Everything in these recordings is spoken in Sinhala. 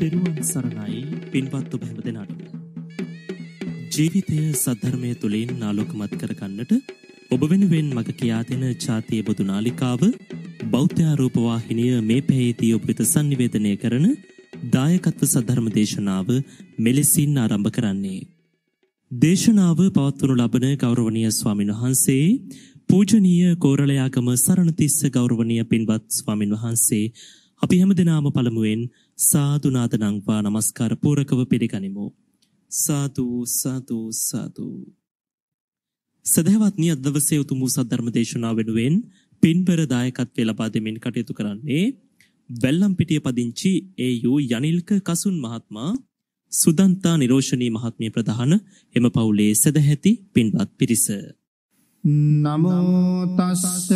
තෙරුවන් සරණයි පින්වත් ඔබ හැම දෙනාටම. ජීවිතය සද්ධර්මය තුළින් නාලෝකමත් කරගන්නට ඔබ වෙනුවෙන් මග කියා දෙන ඡාතිය බොදු නාලිකාව බෞද්ධ ආරෝපවාහිනිය මේ පැයේදී ඔබ වෙත sannivedanaya කරන දායකත්ව සද්ධර්ම දේශනාව මෙලෙසින් ආරම්භ කරන්නේ. දේශනාව පවත්වනු ලබන ගෞරවනීය ස්වාමින් වහන්සේ පූජනීය කෝරළයාගම සරණතිස්ස ගෞරවනීය පින්වත් ස්වාමින් වහන්සේ අපි හැම දෙනාම පළමුුවෙන් සාධනාතනංපා නමස්කාර පූරකව පිළිගනිමු. සාතුූ සාතුූ සාතුූ. සැදැවත්නි අදවසේ උතුමූ සද්ධර්ම දේශනා වෙනුවෙන් පින්බර දායකත්වය ලබා දෙමින් කටයුතු කරන්නේ වැල්ලම්පිටිය පදිංචි ඒයු යනිල්ක කසුන් මහත්මා සුදන්තා නිරෝෂණී මහත්මිය ප්‍රධාන එම පවුලේ සැදැහැති පින්වත් පිරිස. නමෝතස්ස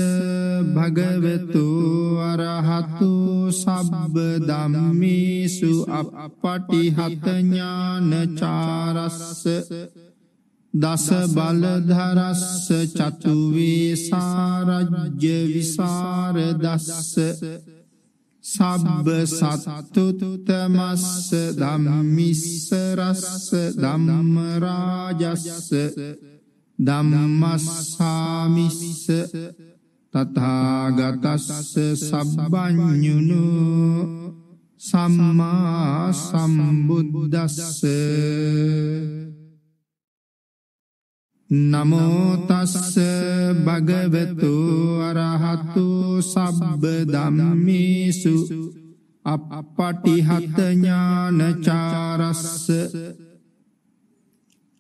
භගවෙතු අරහතු සබ්බ දම්මිසු අපපටිහතඥානචාරස්ස දස බලධරස්ස චතුවේසාරජ්‍ය විසාරදස්ස සබ්බ සත්තුතුතමස්ස දම්මිස්සරස්ස දම්මරාජස්ස දම්මස්සාමිස්ස තතාගතස්ස සබ්බඥුණු සම්මා සම්බුද්බුදස්ස නමෝතස්ස භගවතු අරහතු සබ්බ දම්මිසු අප පටිහත ඥානචාරස්ස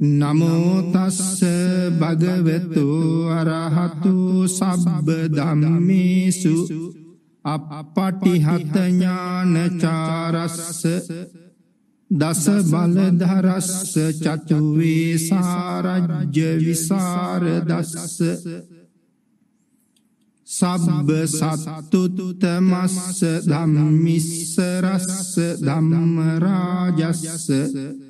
නමෝතස්ස භගවෙතු අරහතු සබ්බ ධම්මේසු අපපටිහතඥානචාරස්ස දස බලධරස්ස චතුවේ සාරජ්‍ය විසාරදස්ස සබ්බ සත්තුතුතමස්ස ධම්මිස්සරස්ස ධම්plingමරාජස්ස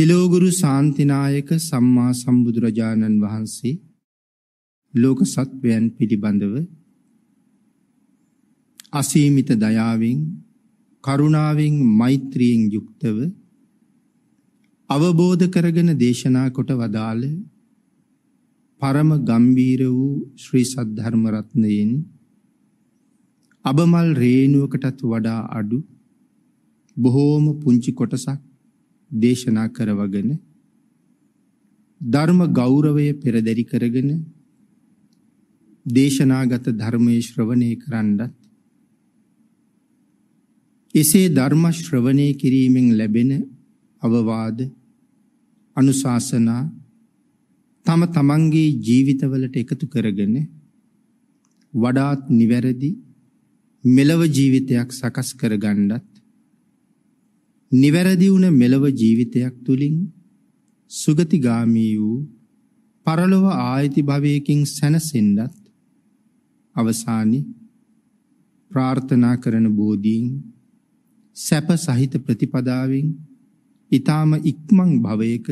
තිලෝගුරු සාන්තිනායක සම්මා සම්බුදුරජාණන් වහන්සේ ලෝක සත්වයන් පිළිබඳව අසීමිත දයාවෙන් කරුණාවෙන් මෛත්‍රියෙන් යුක්තව අවබෝධ කරගෙන දේශනා කොට වදාළ පරම ගම්බීර වූ ශ්‍රී සද්ධර්ම රත්නයෙන් අබමල් රේණුවකටත් වඩා අඩු බොහෝම පුංචි කොටසක් දේශනා කරවගෙන ධර්ම ගෞරවය පෙරදරි කරගෙන දේශනාගත ධර්මයේ ශ්‍රවණය කරන්නත් එසේ ධර්ම ශ්‍රවණය කිරීමෙන් ලැබෙන අවවාද අනුශාසනා තම තමන්ගේ ජීවිතවලට එකතු කරගෙන වඩාත් නිවැරදි මෙලව ජීවිතයක් සකස් කරගන්නත් නිවැරදි වුණ මෙලව ජීවිතයක් තුලින් සුගතිගාමී වූ පරලොව ආයති භවයකින් සැනසෙන්නත් අවසානි ප්‍රාර්ථනා කරන බෝධීන් සැප සහිත ප්‍රතිපදාවෙන් ඊ타ම ඉක්මන් භවයක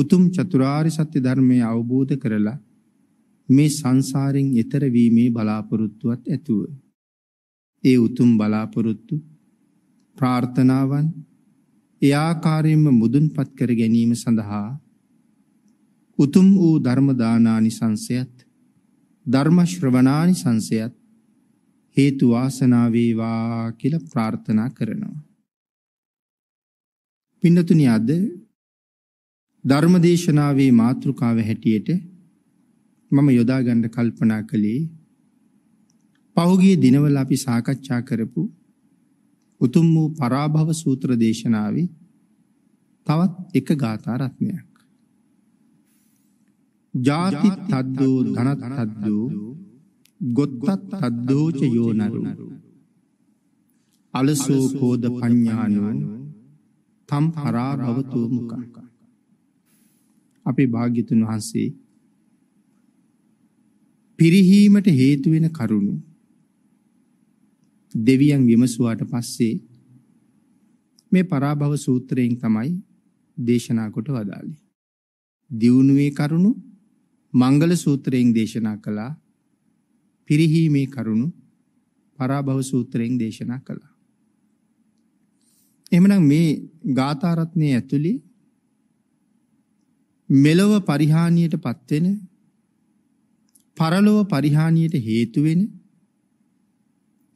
උතුම් චතුරාර්ය සත්‍ය ධර්මය අවබෝධ කරලා මේ සංසාරෙන් එතර වීමේ බලාපොරොත්තුවත් ඇතුව ඒ උතුම් බලාපොරොත්තු ප්‍රාර්ථනාවන් ඒ ආකාරයෙන්ම මුදුන්පත් කර ගැනීම සඳහා උතුම් වූ ධර්ම දානානිසංසයත් ධර්ම ශ්‍රවණානිසංසයත් හේතු වාසනා වේවා කියලා ප්‍රාර්ථනා කරනවා. පින්නතුනි අද ධර්ම දේශනාවේ මාතෘකාව හැටියට මම යොදා ගන්න කල්පනා කළේ පහුගිය දිනවල අපි සාකච්ඡා කරපු උතුම් වූ පරාභව සූත්‍ර දේශනාවේ තවත් එක ගාථා රත්නයක්. ජාති තද්දෝ ධනත් තද්දෝ ගොත්තත් තද්දෝ ච යෝනරු අලසෝ කෝද පඤ්ඤානෝ තම් පරාභවතු මුකං අපේ භාග්‍යතුන් වහන්සේ පිරිහීමට හේතු වෙන කරුණු දෙවියන් විමසුවාට පස්සේ මේ පරාභව සූත්‍රයෙන් තමයි දේශනා කොට වදාළේ. දියුණුවේ කරුණු මංගල සූත්‍රයෙන් දේශනා කළා. පිරිහීමේ කරුණු පරාභව සූත්‍රයෙන් දේශනා කළා. එහෙමනම් මේ ගාථා රත්නයේ ඇතුළේ මෙලව පරිහානියට පත්වෙන පරලොව පරිහානියට හේතු වෙන්නේ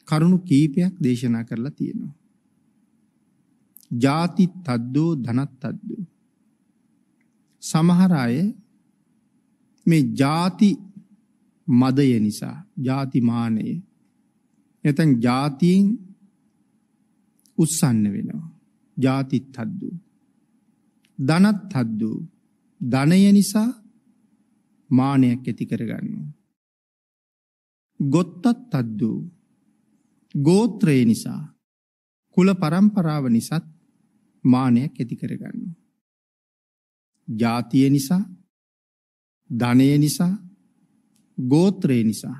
කරුණු කීපයක් දේශනා කරලා තියෙනවා. ಜಾති තද්දෝ ධනත් තද්දෝ. සමහර අය මේ ಜಾති මදය නිසා, ಜಾති මානය නැත්නම් ಜಾතියෙන් උස්සන්න වෙනවා. ಜಾති තද්දෝ. ධනත් තද්දෝ. ධනය නිසා මානයක් ඇති කරගන්නවා. ගොත්තත් තද්දෝ ගෝත්‍රය නිසා කුල પરම්පරාව නිසාත් මානයක් ඇති කරගන්නවා. ජාතිය නිසා ධනය නිසා ගෝත්‍රය නිසා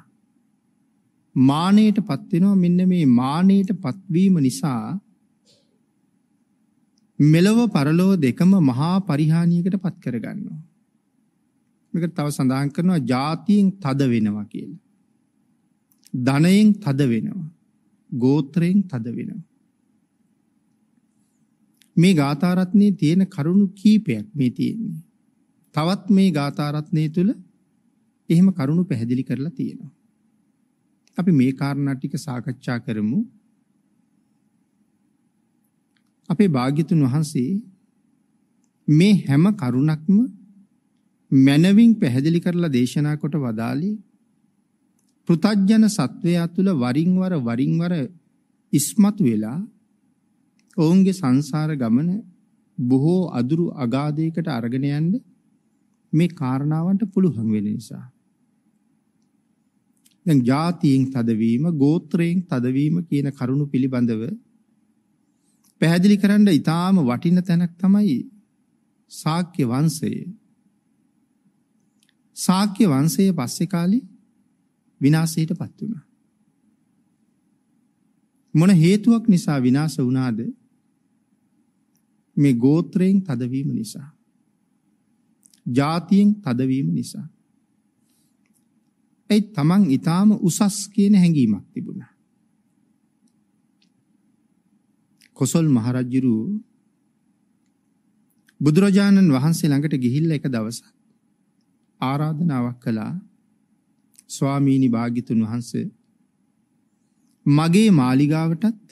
මානයට පත් වෙනවා මෙන්න මේ මානයට පත්වීම නිසා මෙලව පරලොව දෙකම මහා පරිහානියකට පත් කරගන්නවා. මේක තව සඳහන් කරනවා ජාතියෙන් තද වෙනවා කියලා. ධනයෙන් තද වෙනවා. ගෝත්‍රයෙන් තද වෙනවා. මේ ගාථාරත්නයේ තියෙන කරුණු කීපයක් මේ තියෙන්නේ. තවත් මේ ගාථාරත්නයේ තුල එහෙම කරුණු පැහැදිලි කරලා තියෙනවා. අපි මේ කාරණා ටික සාකච්ඡා කරමු. අපේ භාග්‍යතුන් වහන්සේ මේ හැම කරුණක්ම මනවින් පැහැදිලි කරලා දේශනා කොට වදාළේ පෘතජන සත්වයා තුළ වරින් වර වරින් වර ඉස්මතු වෙලා ඔවුන්ගේ සංසාර ගමන බොහෝ අදුරු අගාධයකට අරගෙන යන්න මේ කාරණාවන්ට පුළුවන් වෙන නිසා දැන් ජාතියෙන් තදවීම ගෝත්‍රයෙන් තදවීම කියන කරුණු පිළිබඳව පැහැදිලි කරන්න ඊටාම වටින තැනක් තමයි ශාක්‍ය වංශය ශාක්‍ය වංශයේ පස්සේ කාලේ විනාශයට පත් වුණා. මොන හේතුවක් නිසා විනාශ වුණාද? මේ ගෝත්‍රයෙන් තදවීම නිසා. ජාතියෙන් තදවීම නිසා. ඒ තමන් ඊටාම උසස් කියන හැඟීමක් තිබුණා. කොසල් මහරජුරු බුදුරජාණන් වහන්සේ ළඟට ගිහිල්ලා එක දවසක් ආරාධනාවක් කළා ස්වාමීනි භාග්‍යතුන් වහන්සේ මගේ මාලිගාවටත්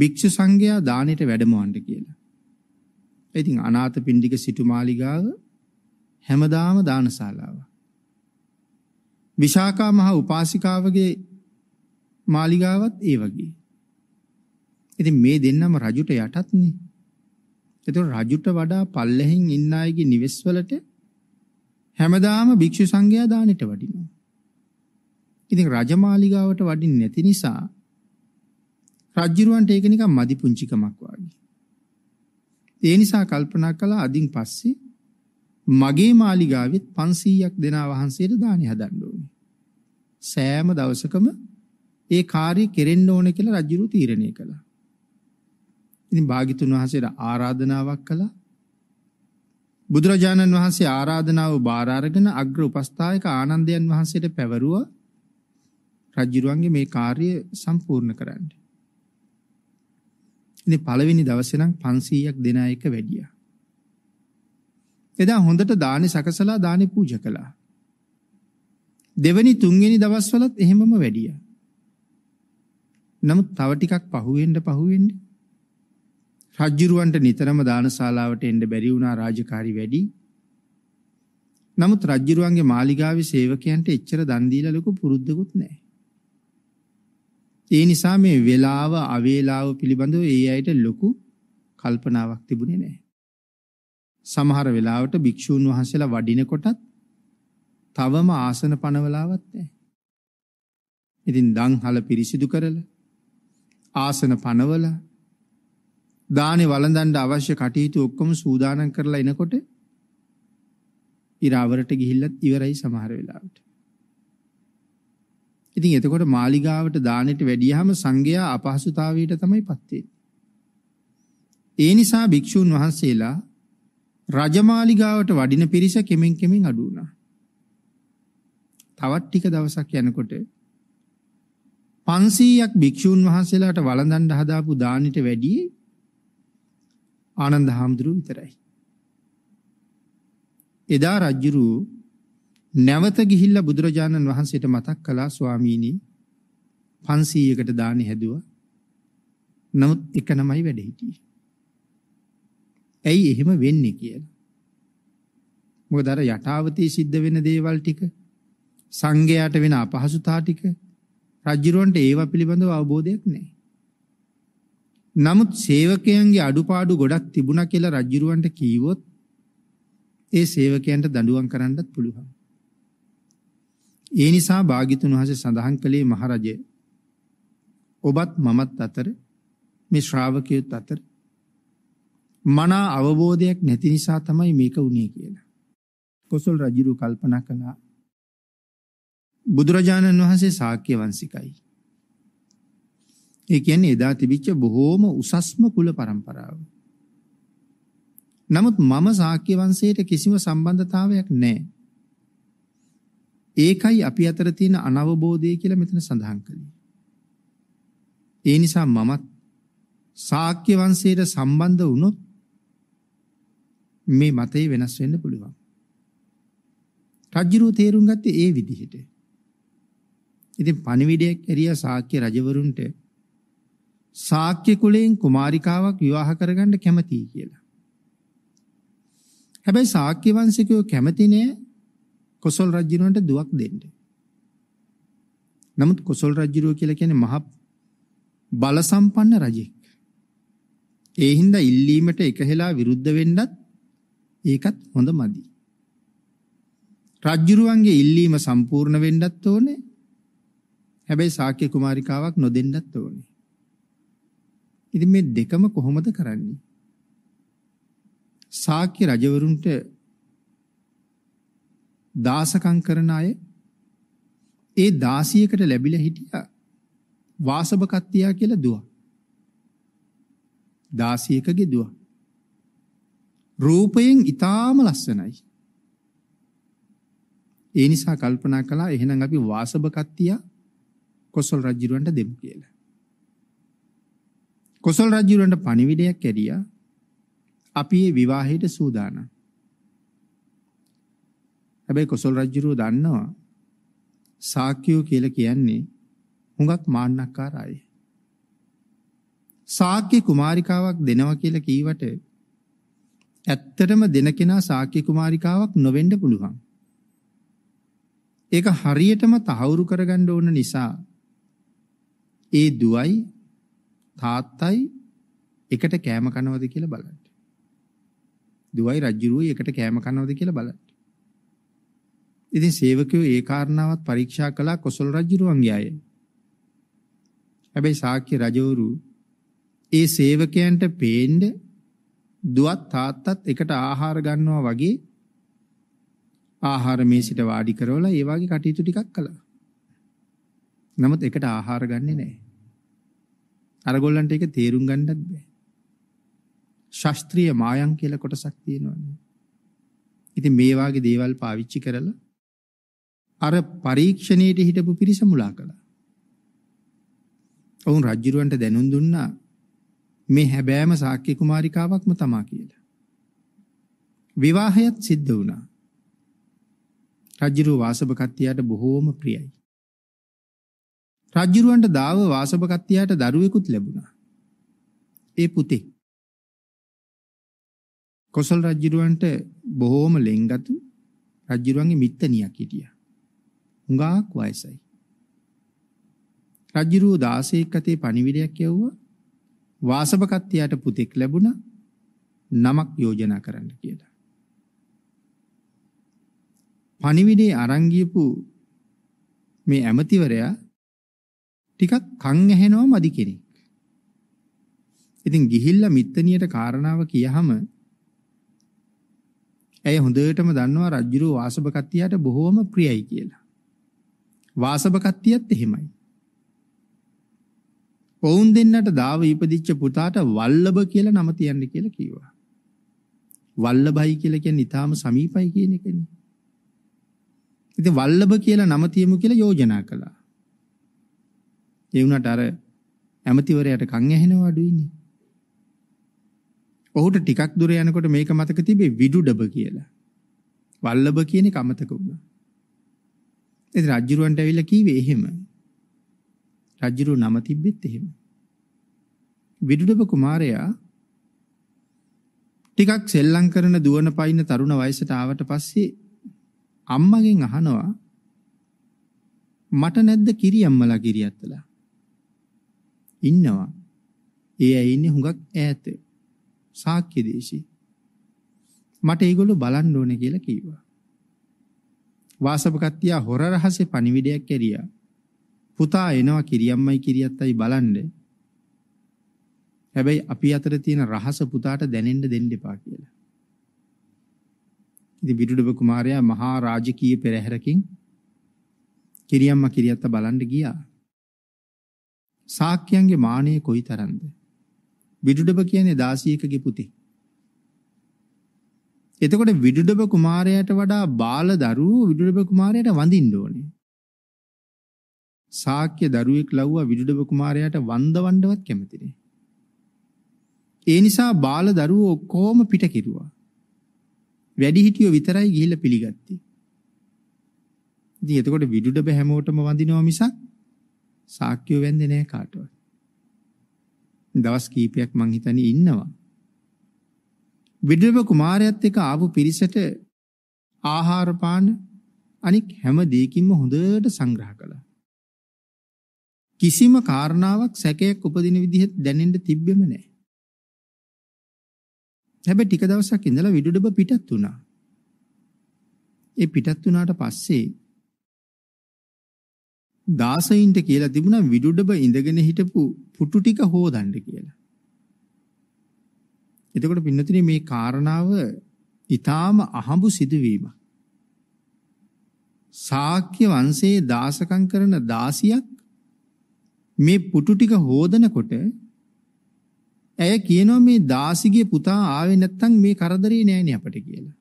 භික්ෂු සංඝයා දානෙට වැඩමවන්න කියලා. ඉතින් අනාථ පින්ඩික සිටු මාලිගාව හැමදාම දානශාලාව. විශාකා මහා උපාසිකාවගේ මාලිගාවත් ඒ වගේ. ඉතින් මේ දෙන්නම රජුට යටත්නේ. ඒතකොට රජුට වඩා පල්ලෙහින් ඉන්න අයගේ නිවෙස්වලට හැමදාම භික්ෂු සංඝයා දානෙට වඩිනවා. ඉතින් රජමාලිගාවට වඩින්නේ නැති නිසා රජ්ජුරුවන්ට ඒක නිකන් මදි පුංචිකමක් වගේ. ඒ නිසා කල්පනා කළා අදින් පස්සේ මගේ මාලිගාවෙත් 500ක් දෙනා වහන්සේට දානි හදන්න ඕනේ. සෑම දවසකම ඒ කාර්යය කෙරෙන්න ඕනේ කියලා රජුරු තීරණය කළා. ඉතින් භාග්‍යතුන් වහන්සේට ආරාධනාවක් කළා. බුදුරජාණන් වහන්සේ ආරාධනාව බාර අරගෙන අග්‍ර උපස්ථායක ආනන්දයන් වහන්සේට පැවරුවා රජුරුවන්ගේ මේ කාර්ය සම්පූර්ණ කරන්න. ඉතින් පළවෙනි දවසේ නම් 500ක් දෙන එක වැඩියා. එදා හොඳට දානි සකසලා දානි පූජා කළා. දෙවනි තුන්වෙනි දවස්වලත් එහෙමම වැඩියා. නමුත් තව ටිකක් පහුවෙන්න පහුවෙන්නේ රජ්ජුරුවන්ට නිතරම දානශාලාවට එන්න බැරි වුණා රාජකාරි වැඩි. නමුත් රජ්ජුරුවන්ගේ මාලිගාවේ සේවකයන්ට එච්චර දන් දීලා ලොකු පුරුද්දකුත් නැහැ. ඒ නිසා මේ වෙලාව අවේලාව පිළිබඳව ඒ අයට ලොකු කල්පනාවක් තිබුණේ නැහැ. සමහර වෙලාවට භික්ෂූන් වහන්සේලා වඩිනකොටත් තවම ආසන පනවලාවත් නැහැ. ඉතින් දන්හල පිරිසිදු කරලා ආසන පනවලා දානේ වළඳන්න අවශ්‍ය කටයුතු ඔක්කොම සූදානම් කරලා එනකොට ඉරාවරට ගිහිල්ලත් ඉවරයි සමහර වෙලාවට. ඉතින් එතකොට මාලිගාවට දානෙට වැඩියහම සංඝයා අපහසුතාවයට තමයි පත් ඒ නිසා භික්ෂූන් වහන්සේලා රජමාලිගාවට වඩින පිරිස කෙමෙන් කෙමෙන් අඩු වුණා. තවත් ටික දවසක් යනකොට 500ක් භික්ෂූන් වහන්සේලාට වළඳන්න හදාපු දානෙට වැඩියේ ආනන්ද හාමුදුරුව විතරයි. එදා රජ්ජුරු නැවත ගිහිල්ලා බුදුරජාණන් වහන්සේට මතක් කළා ස්වාමීනි 500කට දානි හැදුවා. නමුත් එක නමයි වැඩ හිටියේ. ඇයි එහෙම වෙන්නේ කියලා. මොකද අර යටාවතී සිද්ධ වෙන දේවල් ටික සංඝයාට වෙන අපහසුතා ටික රජුරවන්ට ඒවා පිළිබඳව අවබෝධයක් නැහැ. නමුත් සේවකයන්ගේ අඩුපාඩු ගොඩක් තිබුණා කියලා රජුරවන්ට කීවොත් ඒ සේවකයන්ට දඬුවම් කරන්නත් පුළුවන්. ඒ නිසා භාග්‍යතුන් වහන්සේ සඳහන් කළේ මහරජය ඔබත් මමත් අතර මේ ශ්‍රාවකයොත් අතර මනා අවබෝධයක් නැති නිසා තමයි මේක වුණේ කියලා. කොසල් රජුරු කල්පනා කළා බුදුරජාණන් වහන්සේ ශාක්‍ය වංශිකයි. ඒ කියන්නේ එදා තිබිච්ච බොහෝම උසස්ම කුල પરම්පරාව. නමුත් මම ශාක්‍ය වංශයට කිසිම සම්බන්ධතාවයක් නැහැ. ඒකයි අපි අතර තියෙන අනවබෝධය කියලා මෙතන සඳහන් කළේ. ඒ නිසා මමත් ශාක්‍ය වංශයට සම්බන්ධ වුණොත් මේ මතේ වෙනස් වෙන්න පුළුවන්. රජ්ජුරුව තේරුම් ගත්තේ ඒ විදිහට. ඉතින් පණිවිඩයක් ඇරියා ශාක්‍ය රජවරුන්ට ශාක්‍ය කුලයෙන් කුමාරිකාවක් විවාහ කරගන්න කැමතියි කියලා. හැබැයි ශාක්‍ය වංශිකයෝ කැමති නෑ කොසල් රජුණන්ට දුවක් දෙන්න. නමුත් කොසල් රජුරෝ කියලා කියන්නේ මහ බල සම්පන්න රජෙක්. ඒ හින්දා ඉල්ලීමට එකහෙලා විරුද්ධ වෙන්නත් ඒකත් හොඳ මදි. රජුරුවන්ගේ ඉල්ලීම සම්පූර්ණ වෙන්නත් ඕනේ. හැබැයි ශාක්‍ය කුමාරිකාවක් නොදෙන්නත් ඕනේ. ඉතින් මේ දෙකම කොහොමද කරන්නේ? ශාක්‍ය රජවරුන්ට දාසකම් කරන අය ඒ දාසියකට ලැබිලා හිටියා වාසබකත්තියා කියලා දුව. දාසියකගේ දුව. රූපයෙන් ඊටාම ලස්සනයි. ඒ නිසා කල්පනා කළා එහෙනම් අපි වාසබකත්තියා කොසල් රජුරන්ට දෙමු කියලා. කොසල් රජුරන්ට පණිවිඩයක් ඇරියා. අපි ඒ විවාහයට සූදානම්. හැබැයි කොසල් රජුරෝ දන්නවා සාක්‍යෝ කියලා කියන්නේ හුඟක් මාන්නක්කාර අය. සාක්‍ය කුමාරිකාවක් දෙනවා කියලා කීවට ඇත්තටම දෙන කෙනා සාක්‍ය කුමාරිකාවක් නොවෙන්න පුළුවන්. ඒක හරියටම තහවුරු කරගන්න ඕන නිසා ඒ දුවයි තාත්තයි එකට කෑම කනවද කියලා බලන්න. දුවයි රජුරුවයි එකට කෑම කනවද කියලා බලන්න. ඉතින් සේවකයෝ ඒ කාරණාවත් පරීක්ෂා කළා කොසල් රජුරුවන්ගේ අය. හැබැයි ශාක්‍ය රජවරු ඒ සේවකයන්ට පේන්න දුවත් තාත්තත් එකට ආහාර ගන්නවා වගේ ආහාර මේසෙට වාඩි කරවලා ඒ වගේ කටයුතු ටිකක් කළා. නමුත් එකට ආහාර ගන්නේ නැහැ. අරගොල්ලන්ට ඒක තේරුම් ගන්නත් බෑ. ශාස්ත්‍රීය මායම් කියලා කොටසක් තියෙනවානේ. ඉතින් මේ වාගේ දේවල් පාවිච්චි කරලා අර පරීක්ෂණයට හිටපු පිරිස මුලා කළා. ඔවුන් රජුරවන්ට දැනුම් දුන්නා මේ හැබෑම සාක්‍ය කුමාරිකාවක්ම තමා කියලා. විවාහයත් සිද්ධ වුණා. රජුරු වාසභ කත්තියට බොහෝම ප්‍රියයි. රජුරවන්ට දාව වාසභගත්තියට දරුවෙකුත් ලැබුණා. ඒ පුතේ. කොසල් රජුරවන්ට බොහෝම ලෙන්ගතු රජුරවන්ගේ මිත්තණියක් හිටියා. හුඟක් වයසයි. රජුරුව 16ක අතේ පණිවිඩයක් යවුවා. වාසභගත්තියට පුතෙක් ලැබුණා. නමක් යෝජනා කරන්න කියලා. පණිවිඩේ අරන් ගියපු මේ ඇමතිවරයා ටිකක් කන් ඇහෙනවා මදි කෙනෙක්. ඉතින් ගිහිල්ලා මිත්තනියට කාරණාව කියහම ඇය හොඳටම දන්නවා රජුරෝ වාසබකත්තියට බොහෝම ප්‍රියයි කියලා. වාසබකත්තියත් එහෙමයි. ඔවුන් දෙන්නට දාව ඉපදිච්ච පුතාට වල්ලබ කියලා නම තියන්න කියලා කිව්වා. වල්ලබයි කියලා කියන්නේ ඊටාම සමීපයි කියන එකනේ. ඉතින් වල්ලබ කියලා නම තියමු කියලා යෝජනා කළා. ඒ වුණාට අර ඇමතිවරයාට කන් ඇහෙනව අඩුයිනේ. ඔහුට ටිකක් දුර යනකොට මේක මතක තිබේ විදුඩබ කියලා. වල්ලබ කියන එක අමතක වුණා. ඉතින් රජුරවන්ට ඇවිල්ලා කීවේ එහෙම. රජුරු නම තිබ්බෙත් එහෙම. විදුඩබ කුමාරයා ටිකක් සෙල්ලම් කරන දුවන පයින්න තරුණ වයසට ආවට පස්සේ අම්මගෙන් අහනවා මට නැද්ද කිරි අම්මලා කිරියත්තලා ඉන්නවා. ඒ අය ඉන්නේ හුඟක් ඈත. සාක්‍ය දේශේ. මට ඒගොල්ලෝ බලන්න ඕනේ කියලා කිව්වා. වාසපකත්තියා හොර රහසේ පණිවිඩයක් කැරියා. පුතා එනවා කිරියම්මයි කිරියත්තයි බලන්න. හැබැයි අපි අතර තියෙන රහස පුතාට දැනෙන්න දෙන්න එපා කියලා. ඉතින් විදුඩබ කුමාරයා මහා රාජකීය පෙරහැරකින් කිරියම්මා කිරියත්තා බලන්න ගියා. සාක්‍යයන්ගේ මානය කොයි තරන්ද. විඩුඩබ කියන්නේ දාසීකගේ පුතේ. එතකොට විඩුඩබ කුමාරයට වඩා බාල දරුවෝ විඩුඩබ කුමාරයට වඳින්න ඕනේ. සාක්‍ය දරුවෙක් ලව්වා විඩුඩබ කුමාරයට වන්දවන්නවත් කැමති නෑ. ඒ නිසා බාල දරුවෝ ඔක්කොම පිට කෙරුවා. වැඩිහිටියෝ විතරයි ගිහිල්ලා පිළිගත්තේ. ඉතින් එතකොට විඩුඩබ හැමෝටම වඳිනවා මිසක් සාක්කිය වෙන්නේ නැහැ කාටවත්. දවස් කීපයක් මං හිතන්නේ ඉන්නවා. විදුලප කුමාරයත් එක්ක ආපු පිරිසට ආහාර පාන අනික් හැම දෙයකින්ම හොඳට සංග්‍රහ කළා. කිසිම කාරණාවක් සැකයක් උපදින විදිහට දැනෙන්න තිබ්බෙම නැහැ. හැබැයි ටික දවසක් ඉඳලා විදුඩබ පිටත් වුණා. ඒ පිටත් වුණාට පස්සේ දාසයින්ට කියලා තිබුණා විදුඩබ ඉඳගෙන හිටපු පුටු ටික හොදන්න කියලා. එතකොට පින්නතිනේ මේ කාරණාව ඊටාම අහඹු සිදුවීමක්. ශාක්‍ය වංශයේ දාසකම් කරන දාසියක් මේ පුටු ටික හොදනකොට ඇය කියනවා මේ දාසිගේ පුතා ආවේ නැත්තම් මේ කරදරේ නෑනේ අපට කියලා.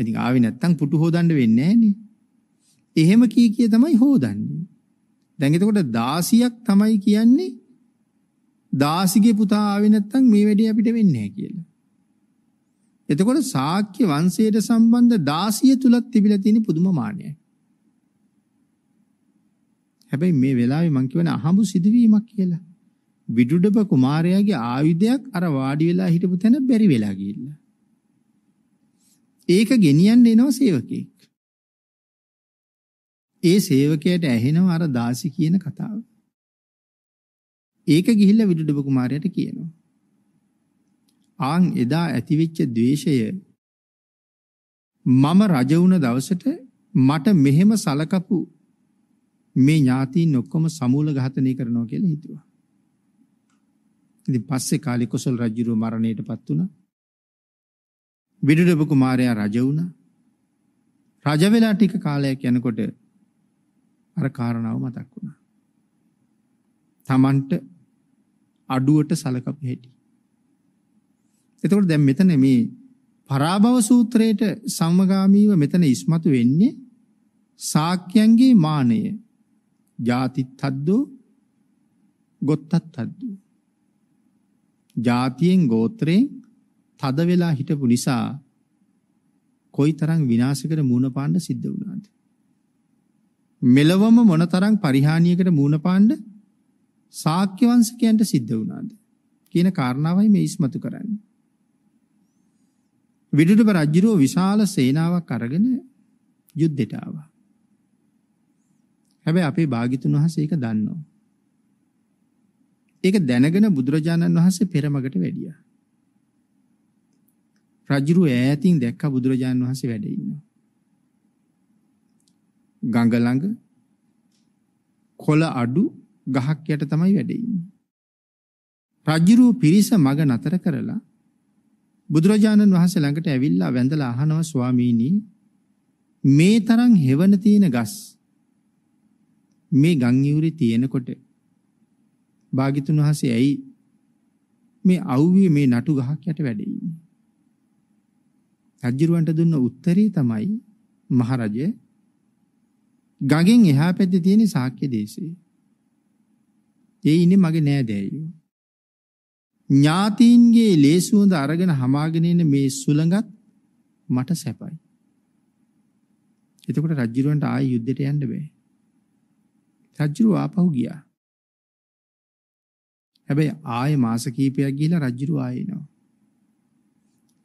ඉතින් ආවේ නැත්තම් පුටු හොදන්න වෙන්නේ නෑනේ. එහෙම කී කිය තමයි හොදන්නේ. දැන් එතකොට 16ක් තමයි කියන්නේ දාසිගේ පුතා ආවේ නැත්නම් මේ වැඩේ අපිට වෙන්නේ නැහැ කියලා. එතකොට ශාක්‍ය වංශයට සම්බන්ධ 16 තුලත් තිබිලා තියෙන පුදුම මාන්නයයි. හැබැයි මේ වෙලාවේ මම කියවන අහඹු සිදුවීමක් කියලා. විදුඩබ කුමාරයාගේ ආයුධයක් අර වාඩි වෙලා හිටපු තැන බැරි වෙලා ගිහිල්ලා. ඒක ගෙනියන්න එනවා සේවකෙක්. ඒ සේවකයට ඇහෙනවා අර දාසි කියන කතාව. ඒක ගිහිල්ලා විදුඩබ කුමාරයාට කියනවා. ආන් එදා ඇතිවෙච්ච द्वේෂය මම රජ වුණ දවසට මට මෙහෙම සලකපු මේ ඥාතීන් ඔක්කොම සමූල ඝාතනය කරනවා කියලා හිතුවා. ඉතින් පස්සේ කාලේ කුසල් රජුගේ මරණයටපත් වුණා. විදුඩබ කුමාරයා රජ වුණා. රජ වෙලා ටික කාලයක් යනකොට අර කාරණාව මතක් වුණා. Tamanට අඩුවට සලකපු හැටි. එතකොට දැන් මෙතන මේ පරාභව සූත්‍රයේට සමගාමීව මෙතන ඉස්මතු වෙන්නේ ශාක්‍යයන්ගේ මානය. ජාතිත්තද්දෝ ගොත්තත්තද්දෝ. ජාතියෙන් ගෝත්‍රයෙන් තද වෙලා හිටපු නිසා කොයිතරම් විනාශයකට මුහුණ පාන්න සිද්ධ වුණාද? මෙලවම මොනතරම් පරිහානියකට මූණ පාන්න ශාක්‍ය වංශිකයන්ට සිද්ධ වුණාද කියන කාරණාවයි මේ ඉස්මතු කරන්නේ. විදුඩබ රජුරෝ විශාල සේනාවක් අරගෙන යුද්ධයට ආවා. හැබැයි අපේ භාග්‍යතුන් වහන්සේ ඒක දන්නවා. ඒක දැනගෙන බුදුරජාණන් වහන්සේ පෙරමගට වැඩියා. රජුරු ඈතින් දැක්ක බුදුරජාණන් වහන්සේ වැඩ ඉන්නවා. ගඟ ළඟ කොළ අඩු ගහක් යට තමයි වැඩ ඉන්නේ. රජුරෝ පිරිස මග නතර කරලා බුදුරජාණන් වහන්සේ ළඟට ඇවිල්ලා වැඳලා අහනවා ස්වාමීනි මේ තරම් හෙවණ තියෙන ගස් මේ ගම් යුරේ තියෙනකොට භාගිතුන් වහන්සේ ඇයි මේ අවුවේ මේ නටු ගහක් යට වැඩ ඉන්නේ? රජුරවන්ට දුන්න උත්තරේ තමයි මහරජේ ගඟෙන් එහා පැත්තේ තියෙන ශාක්‍ය දේශේ. ඒ ඉන්නේ මගේ නෑදෑයෝ. ඥාතීන්ගේ ලේ සුවඳ අරගෙන හමාගෙන ඉන්න මේ සුළඟත් මට සැපයි. එතකොට රජුරවන්ට ආයෙ යුද්ධයට යන්න බෑ. රජුරුව ආපහු ගියා. හැබැයි ආයෙ මාස කිහිපයක් ගිහිලා රජුරුව ආයෙ එනවා.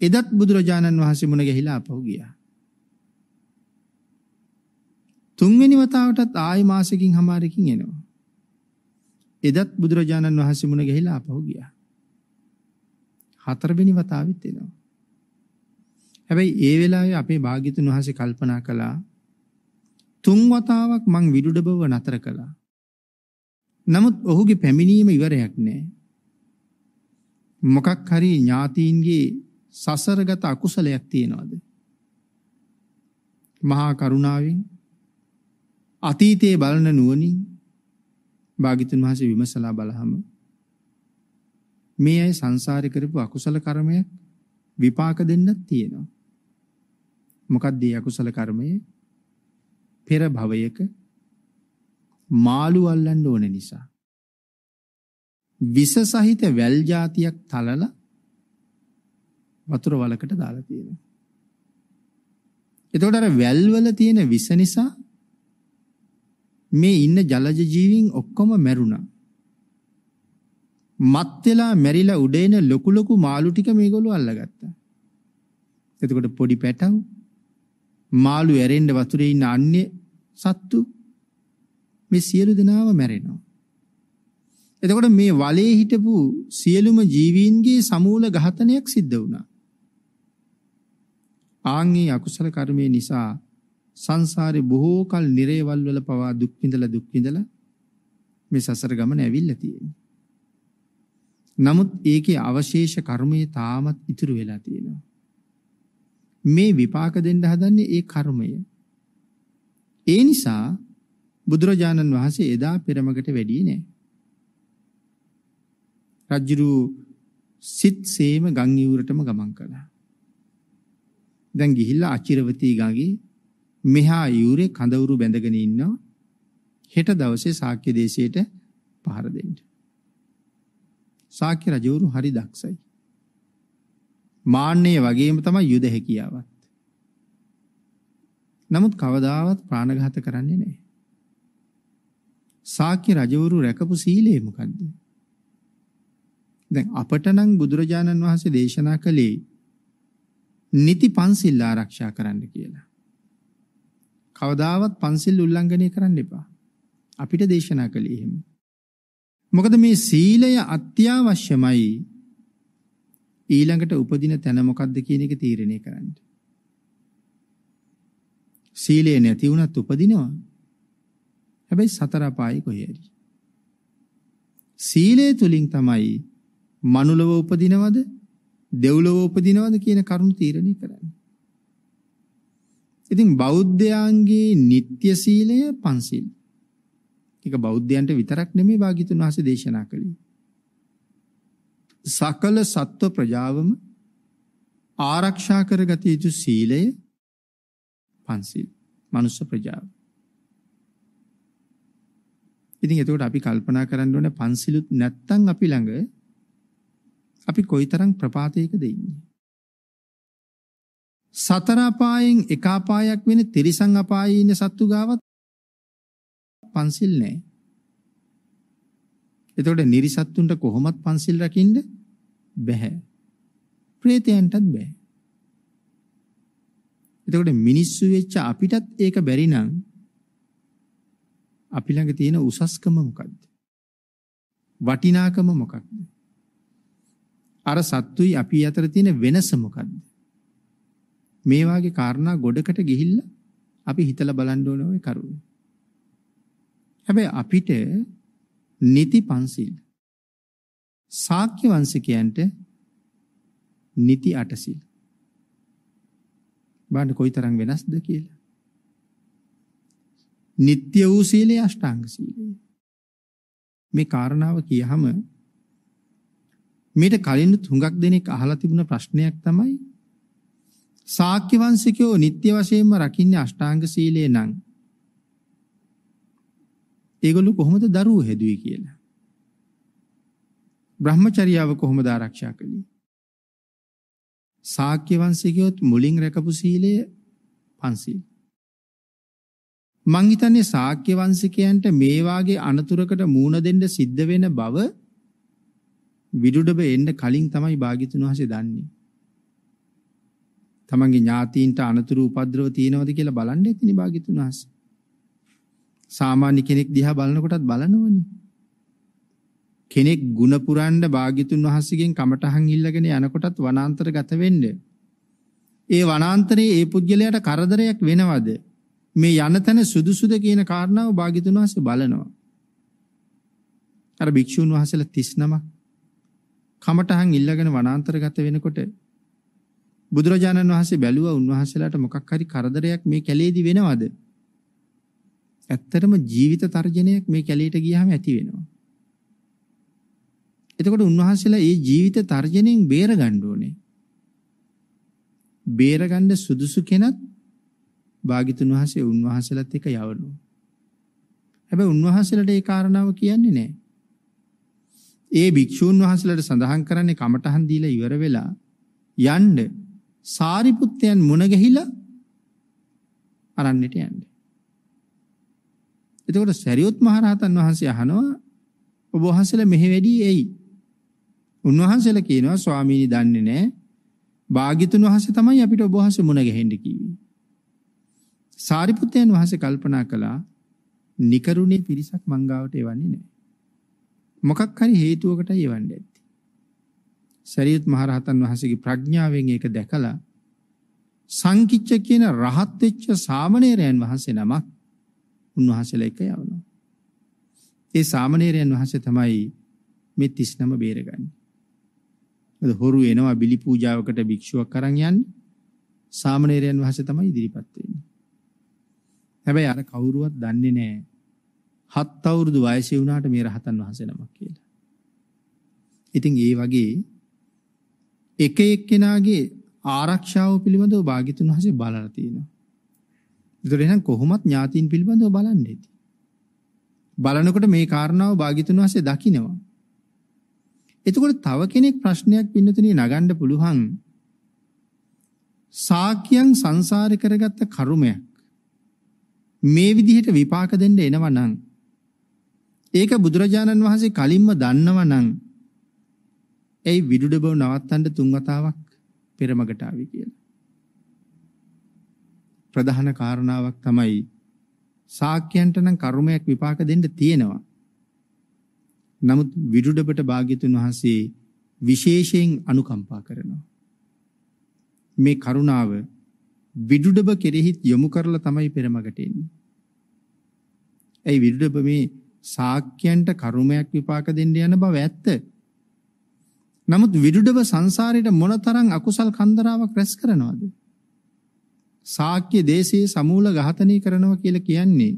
එදත් බුදුරජාණන් වහන්සේ මුණ ගැහිලා ආපහු ගියා. තුන්වෙනි වතාවටත් ආය මාසෙකින් හමාරකින් එනවා. එදත් බුදුරජාණන් වහන්සේ මුණ ගැහිලා ආපහු ගියා. හතරවෙනි වතාවෙත් එනවා. හැබැයි ඒ වෙලාවේ අපේ භාග්‍යතුන් වහන්සේ කල්පනා කළා තුන් වතාවක් මං විදුඩ බව නතර කළා. නමුත් ඔහුගේ පැමිණීම ඉවරයක් නෑ. මොකක් හරි ඥාතීන්ගේ සසරගත අකුසලයක් තියෙනවද? මහා කරුණාවෙන් අතීතයේ බලන නුවනින් භාගිතුන් වහස විමසලා බලහම මේ අයි සංසාරි කරපු අකුසල කරමයක් විපාක දෙන්නත් තියෙනවා. මොකක්දී අකුසල කර්මය පෙර භවයක මාළු අල්ලන්න ඕන නිසා. විස සහිත වැල් జాතියක් තලල වතුර වලකට දාලා තියෙනවා. එතකොට අර වැල් වල තියෙන විස නිසා මේ ඉන්න ජලජ ජීවීන් ඔක්කොම මැරුණා. මත් වෙලා මැරිලා උඩ එන ලොකු ලොකු මාළු ටික මේගොල්ලෝ අල්ලගත්තා. එතකොට පොඩි පැටව් මාළු ඇරෙන්න වතුරේ ඉන්න අන්‍ය සත්තු මේ සියලු දෙනාම මැරෙනවා. එතකොට මේ වලේ හිටපු සියලුම ජීවීන්ගේ සමූල ඝාතනයක් සිද්ධ වුණා. ආන්ගේ අකුසල කර්මය නිසා සංසාරේ බොහෝ කල් නිරේවල් වල පවා දුක් විඳලා දුක් විඳලා මේ සසර ගමන ඇවිල්ලා තියෙනවා. නමුත් ඒකේ අවශේෂ කර්මය තාමත් ඉතුරු වෙලා තියෙනවා. මේ විපාක දෙන්න හදන්නේ ඒ කර්මය. ඒ නිසා බුදුරජාණන් වහන්සේ එදා පෙරමකට වැඩියේ නෑ. රජ්ජුරු සිත් සේම ගංගිවුරටම ගමන් කළා. දැන් ගිහිල්ලා අචිරවතී ගාගේ මෙහා යූරේ කඳවුරු බැඳගෙන ඉන්නවා. හෙට දවසේ ශාක්‍ය දේශයට පහර දෙන්න. ශාක්‍ය රජවරු හරි දක්ෂයි. මාන්නය වගේම තමයි යුද හැකියාවත්. නමුත් කවදාවත් ප්‍රාණඝාත කරන්නේ නැහැ. ශාක්‍ය රජවරු රැකපු සීලය මොකද්ද? දැන් අපට නම් බුදුරජාණන් වහන්සේ දේශනා කළේ නිති පන්සිල් ආරක්ෂා කරන්න කියලා. කවදාවත් පන්සිල් උල්ලංඝනය කරන්න එපා. අපිට දේශනා කළේ එහෙම. මොකද මේ සීලය අත්‍යවශ්‍යමයි. ඊළඟට උපදින තැන මොකක්ද කියන එක තීරණය කරන්න. සීලය නැති වුණත් උපදිනවා. හැබැයි සතර පායි කොහේරි. සීලය තුලින් තමයි මනුලව උපදිනවද දෙව්ලොව උපදිනවද කියන කරුණු තීරණය කරන්නේ. ඉතින් බෞද්ධයන්ගේ නিত্য සීලය පන්සිල්. ඒක බෞද්ධයන්ට විතරක් නෙමෙයි වාගීතුන් වහන්සේ දේශනා කළේ. සකල සත්ව ප්‍රජාවම ආරක්ෂා කරගත යුතු සීලය පන්සිල්. මනුස්ස ප්‍රජාව. ඉතින් එතකොට අපි කල්පනා කරන්න ඕනේ පන්සිලුත් නැත්තම් අපි ළඟ අපි කොයිතරම් ප්‍රපාතයකද ඉන්නේ? සතර අපායෙන් එක අපායක් වෙන තිරිසන් අපායේ ඉන්න සත්තු ගාවත් පන්සිල් නැහැ. එතකොට නිරිසත්තුන්ට කොහොමත් පන්සිල් රකින්න බැහැ. ප්‍රේතයන්ටත් බෑ. එතකොට මිනිස්සු වෙච්ච අපිටත් ඒක බැරි නම් අපි ළඟ තියෙන උසස්කම මොකද්ද? වටිනාකම මොකක්ද? අර සත්තුයි අපි අතර තියෙන වෙනස මොකද්ද? මේ වාගේ කාරණා ගොඩකට ගිහිල්ලා අපි හිතලා බලන්න ඕන ওই කරුණ. හැබැයි අපිට නිති පන්සිල් ශාක්‍ය වංශිකයන්ට නිති අටසිල් බලන්න කොයිතරම් වෙනස්ද කියලා. නিত্য වූ සීලය අෂ්ටාංග සීලය. මේ කාරණාව කියහම මීට කලින් තුඟක් දෙනෙක් අහලා තිබුණ ප්‍රශ්නයක් තමයි ශාක්‍ය වංශිකයෝ නිත්‍ය වශයෙන්ම රකින්නේ අෂ්ටාංග සීලය නම් ඒගොල්ලෝ කොහොමද දරුවෝ හැදුවේ කියලා. බ්‍රහ්මචර්යාව කොහොමද ආරක්ෂා කළේ? ශාක්‍ය වංශිකයොත් මුලින් රැකපු සීලය පන්සීල්. මං හිතන්නේ ශාක්‍ය වංශිකයන්ට මේ වාගේ අනතුරකට මූණ දෙන්න සිද්ධ වෙන බව විදුඩබ එන්න කලින් තමයි භාග්‍යතුන් වහන්සේ දන්නේ. තමන්ගේ ඥාතීන්ට අනතුරු උපද්‍රව තියෙනවද කියලා බලන්න ඇතිනේ භාග්‍යතුන් වහන්සේ. සාමාන්‍ය කෙනෙක් දිහා බලනකොටත් බලනවනේ. කෙනෙක් ಗುಣ පුරන්න භාග්‍යතුන් වහන්සේගෙන් කමටහන් ඉල්ලගෙන යනකොටත් වනාන්තර ගත වෙන්නේ. ඒ වනාන්තරයේ ඒ පුද්ගලයාට කරදරයක් වෙනවද? මේ යනතන සුදුසුද කියන කාරණාව භාග්‍යතුන් වහන්සේ බලනවා. අර භික්ෂුන් වහන්සේලා 39ක් කමටහන් ඉල්ලගෙන වනාන්තර ගත වෙනකොට බුදුරජාණන් වහන්සේ බැලුවා උන්වහන්සේලාට මොකක් හරි කරදරයක් මේ කැලේදී වෙනවද? ඇත්තටම ජීවිත තර්ජනයක් මේ කැලේට ගියාම ඇති වෙනවා. එතකොට උන්වහන්සේලා මේ ජීවිත තර්ජනෙන් බේරගන්න ඕනේ. බේරගන්න සුදුසු කෙනත් භාගිතුන් වහන්සේ උන්වහන්සේලාත් එක්ක යවලු. හැබැයි උන්වහන්සේලාට ඒ කාරණාව කියන්නේ නැහැ. ඒ භික්ෂූන් වහන්සේලාට සඳහන් කරන්නේ කමඨහන් දීලා ඉවර වෙලා යන්න සාරිපුත්තයන් මුණ ගැහිලා අරන්නට යන්නේ. එතකොට සරියුත් මහරහතන් වහන්සේ අහනවා ඔබ වහන්සේලා මෙහෙ වැඩි ඇයි? උන්වහන්සේලා කියනවා ස්වාමීනි දන්නේ නැහැ. භාග්‍යතුන් වහන්සේ තමයි අපිට ඔබ වහන්සේ මුණ ගැහෙන්න කිව්වේ. සාරිපුත්තයන් වහන්සේ කල්පනා කළා නිකරුණේ පිරිසක් මංගාවට එවන්නේ නැහැ. මොකක් හරි හේතුවකටයි එවන්නේ. සරියුත් මහරහතන් වහන්සේගේ ප්‍රඥාවෙන් ඒක දැකලා සංකිච්ඡ කියන රහත් වෙච්ච සාමණේරයන් වහන්සේ නමක් උන්වහන්සේලා එක යවනවා. ඒ සාමණේරයන් වහන්සේ තමයි මේ 39 බේරගන්නේ. මොකද හොරු එනවා බිලි පූජාවකට භික්ෂුවක් අරන් යන්නේ. සාමණේරයන් වහන්සේ තමයි ඉදිරිපත් වෙන්නේ. හැබැයි අර කවුරුවත් දන්නේ නැහැ. හත් අවුරුදු වයසේ වුණාට මේ රහතන් වහන්සේ නමක් කියලා. ඉතින් ඒ වගේ එක එක්කෙනාගේ ආරක්ෂාව පිළිබඳව භාග්‍යතුන් වහන්සේ බලලා තියෙනවා. ඒතර එහෙනම් කොහොමත් ඥාතීන් පිළිබඳව බලන්නේ. බලනකොට මේ කාරණාව භාග්‍යතුන් වහන්සේ දකිනවා. එතකොට තව කෙනෙක් ප්‍රශ්නයක් පින්නතුණේ නගන්න පුළුවන්. සාක්‍යයන් සංසාරේ කරගත්ත කර්මයක් මේ විදිහට විපාක දෙන්න එනවා නම් ඒක බුදුරජාණන් වහන්සේ කලින්ම දන්නවා නම් ඇයි විදුඩ බව නවත්තන්න තුන් වතාවක් පෙරමකට ආවේ කියලා. ප්‍රධාන කාරණාවක් තමයි සාක්‍යයන්ට නම් කර්මයක් විපාක දෙන්න තියෙනවා. නමුත් විදුඩබට භාග්‍යතුන් වහන්සේ විශේෂයෙන් අනුකම්පා කරනවා. මේ කරුණාව විදුඩබ කෙරෙහිත් යොමු කරලා තමයි පෙරමකට එන්නේ. ඇයි විදුඩබ මේ සාක්‍යයන්ට කර්මයක් විපාක දෙන්න යන බව ඇත්ත. නමුත් විරුඩව සංසාරයට මොනතරම් අකුසල් කන්දරාවක් රැස් කරනවද? සාක්‍ය දේශයේ සමූල ඝාතනය කරනවා කියලා කියන්නේ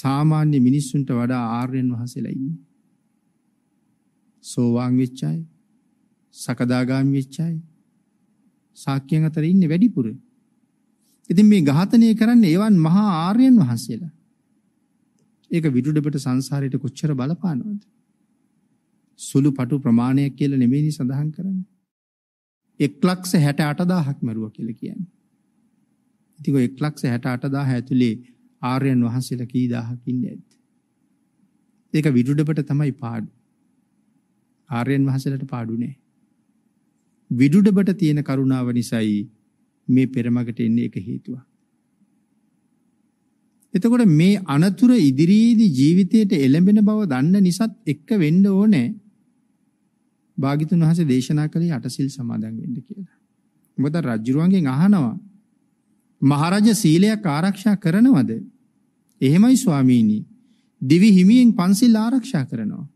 සාමාන්‍ය මිනිස්සුන්ට වඩා ආර්යයන් වහන්සේලා ඉන්නේ. සෝවාන් වෙච්ච අය, සකදාගාමි වෙච්ච අය සාක්‍යයන් අතර ඉන්නේ වැඩිපුර. ඉතින් මේ ඝාතනය කරන්නේ ඒවන් මහා ආර්යයන් වහන්සේලා. ඒක විදුඩබට සංසාරයට කොච්චර බලපානවද? සුළු පටු ප්‍රමාණයක් කියලා නෙමෙයිනි සඳහන් කරන්නේ. 168000ක් මරුවා කියලා කියන්නේ. ඉතින් ඔය 168000 ඇතුලේ ආර්යයන් වහන්සේලා කී දහහක් ඉන්නේ ඇද්ද? ඒක විදුඩපට තමයි පාඩු. ආර්යයන් වහන්සේලාට පාඩු නෑ. විදුඩබට තියෙන කරුණාව නිසායි මේ පෙරමගට එන්නේ එක හේතුවක්. එතකොට මේ අනතුර ඉදිරියේදී ජීවිතයට එළඹෙන බව දන්න නිසාත් එක්ක වෙන්න ඕනේ භාගිතුන් වහන්සේ දේශනා කළේ අටසිල් සමාදන් වෙන්න කියලා. මොකද රජුරුවන්ගෙන් අහනවා මහරජ සීලයක් ආරක්ෂා කරනවද? එහෙමයි ස්වාමීනි. දිවි හිමියෙන් පන්සිල් ආරක්ෂා කරනවා.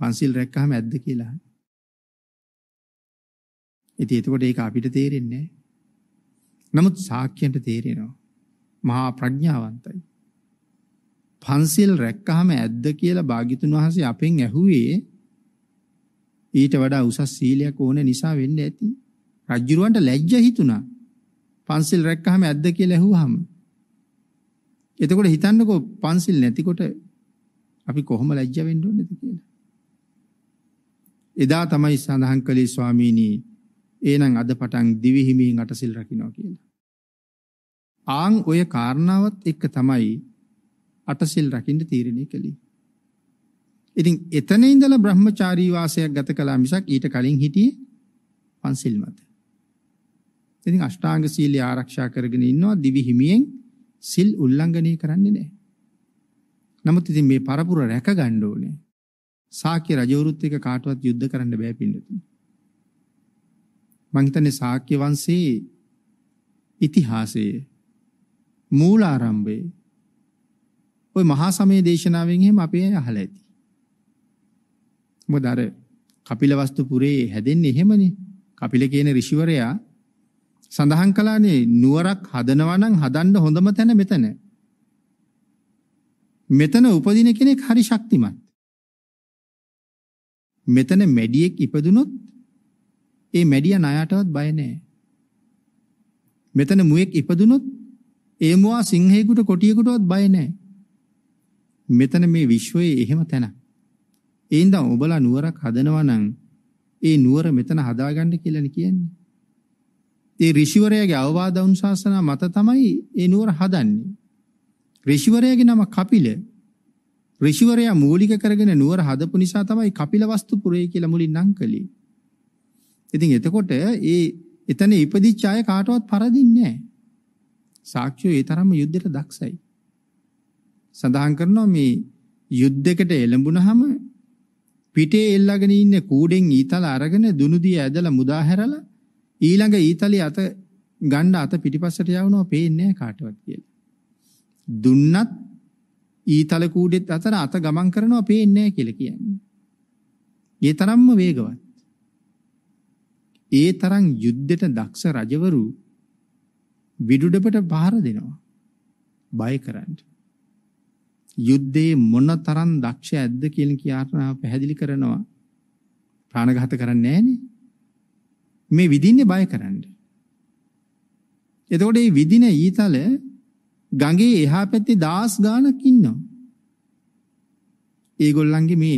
පන්සිල් රැක්කහම ඇද්ද කියලා. ඉතින් එතකොට ඒක අපිට තේරෙන්නේ නමුත් සාක්‍යයන්ට තේරෙනවා. මහා ප්‍රඥාවන්තයි. පන්සිල් රැක්කහම ඇද්ද කියලා භාග්‍යතුන් වහන්සේ අපෙන් ඇහුවේ ඊට වඩා උසස් සීලයක් ඕන නිසා වෙන්න ඇති. රජ්ජුරුවන්ට ලැජ්ජ හිතුණා. පන්සිල් රැක්කහම ඇද්ද කියලා ඇහුවාම. එතකොට හිතන්නකෝ පන්සිල් නැතිකොට අපි කොහොම ලැජ්ජ වෙන්න ඕනේද කියලා. එදා තමයි සඳහන් කළේ ස්වාමීනි එහෙනම් අද පටන් දිවිහිමියෙන් අටසිල් රකින්නවා කියලා. ආන් ඔය කාරණාවත් එක්ක තමයි අටසිල් රකින්න තීරණය කළේ. ඉතින් එතන ඉඳලා බ්‍රහ්මචාරී වාසයක් ගත කළා මිසක් ඊට කලින් හිටියේ පන්සිල් මත. ඉතින් අෂ්ටාංග සීලය ආරක්ෂා කරගෙන ඉන්නවා දිවි හිමියෙන් සිල් උල්ලංඝනය කරන්නේ නැහැ. නමුත් ඉතින් මේ පරපුර රැක ගන්න ඕනේ. ශාක්‍ය රජවරුත් එක්ක කාටවත් යුද්ධ කරන්න බෑ පින්නතුනි. මං හිතන්නේ ශාක්‍ය වංශයේ ඉතිහාසයේ මූලාරම්භයේ ওই මහා සමය දේශනාවෙන් එහෙම අපි අහලා ඇති. මොකද අර කපිලවස්තු පුරේ හැදෙන්නේ එහෙමනේ. කපිල කියන ඍෂිවරයා සඳහන් කළානේ නුවරක් හදනවා නම් හදන්න හොඳම තැන මෙතන. මෙතන උපදින කෙනෙක් හරි ශක්තිමත්. මෙතන මැඩියෙක් ඉපදුනොත් ඒ මැඩිය ණයටවත් බය නැහැ. මෙතන මුවෙක් ඉපදුනොත් ඒ මුවා සිංහයෙකුට කොටියෙකුටවත් බය නැහැ. මෙතන මේ විශ්වයේ එහෙම තැනක්. ඒ ඉඳන් ඔබලා නුවරක් හදනවා නම් ඒ නුවර මෙතන හදාගන්න කියලානේ කියන්නේ. ඒ ඍෂිවරයාගේ අවවාද අනුශාසන මත තමයි ඒ නුවර හදන්නේ. ඍෂිවරයාගේ නම කපිල. ඍෂිවරයා මූලික කරගෙන නුවර හදපු නිසා තමයි කපිල වස්තුපුරේ කියලා මුලින් නම් කළේ. ඉතින් එතකොට ඒ එතන ඉපදිච්ච අය කාටවත් පරදින්නේ නැහැ. සාක්ෂිය ඒ තරම්ම යුද්ධයට දක්ෂයි. සඳහන් කරනවා මේ යුද්ධයකට එළඹුණාම පිටේ එල්ලගෙන ඉන්න කූඩෙන් ඊතල අරගෙන දුනුදිය ඇදලා මුදා හැරලා ඊළඟ ඊතලිය අත ගන්න අත පිටිපස්සට යවනවා පේන්නේ කාටවත් කියලා. දුන්නත් ඊතල කූඩෙත් අතර අත ගමන් කරනවා පේන්නේ කියලා කියන්නේ. ඒ තරම්ම වේගවත්. ඒ තරම් යුද්ධෙට දක්ෂ රජවරු විදුඩපට පහර දෙනවා. බය කරන්නේ යුද්ධයේ මොනතරම් දක්ෂ ඇද්ද කියන කියාරණා පැහැදිලි කරනවා. ප්‍රාණඝාත කරන්නේ නැහනේ. මේ විදින්නේ බය කරන්න. එතකොට මේ විදින ඊතල ගඟේ එහා පැත්තේ දාස් ගානක් ඉන්නවා. ඒගොල්ලන්ගේ මේ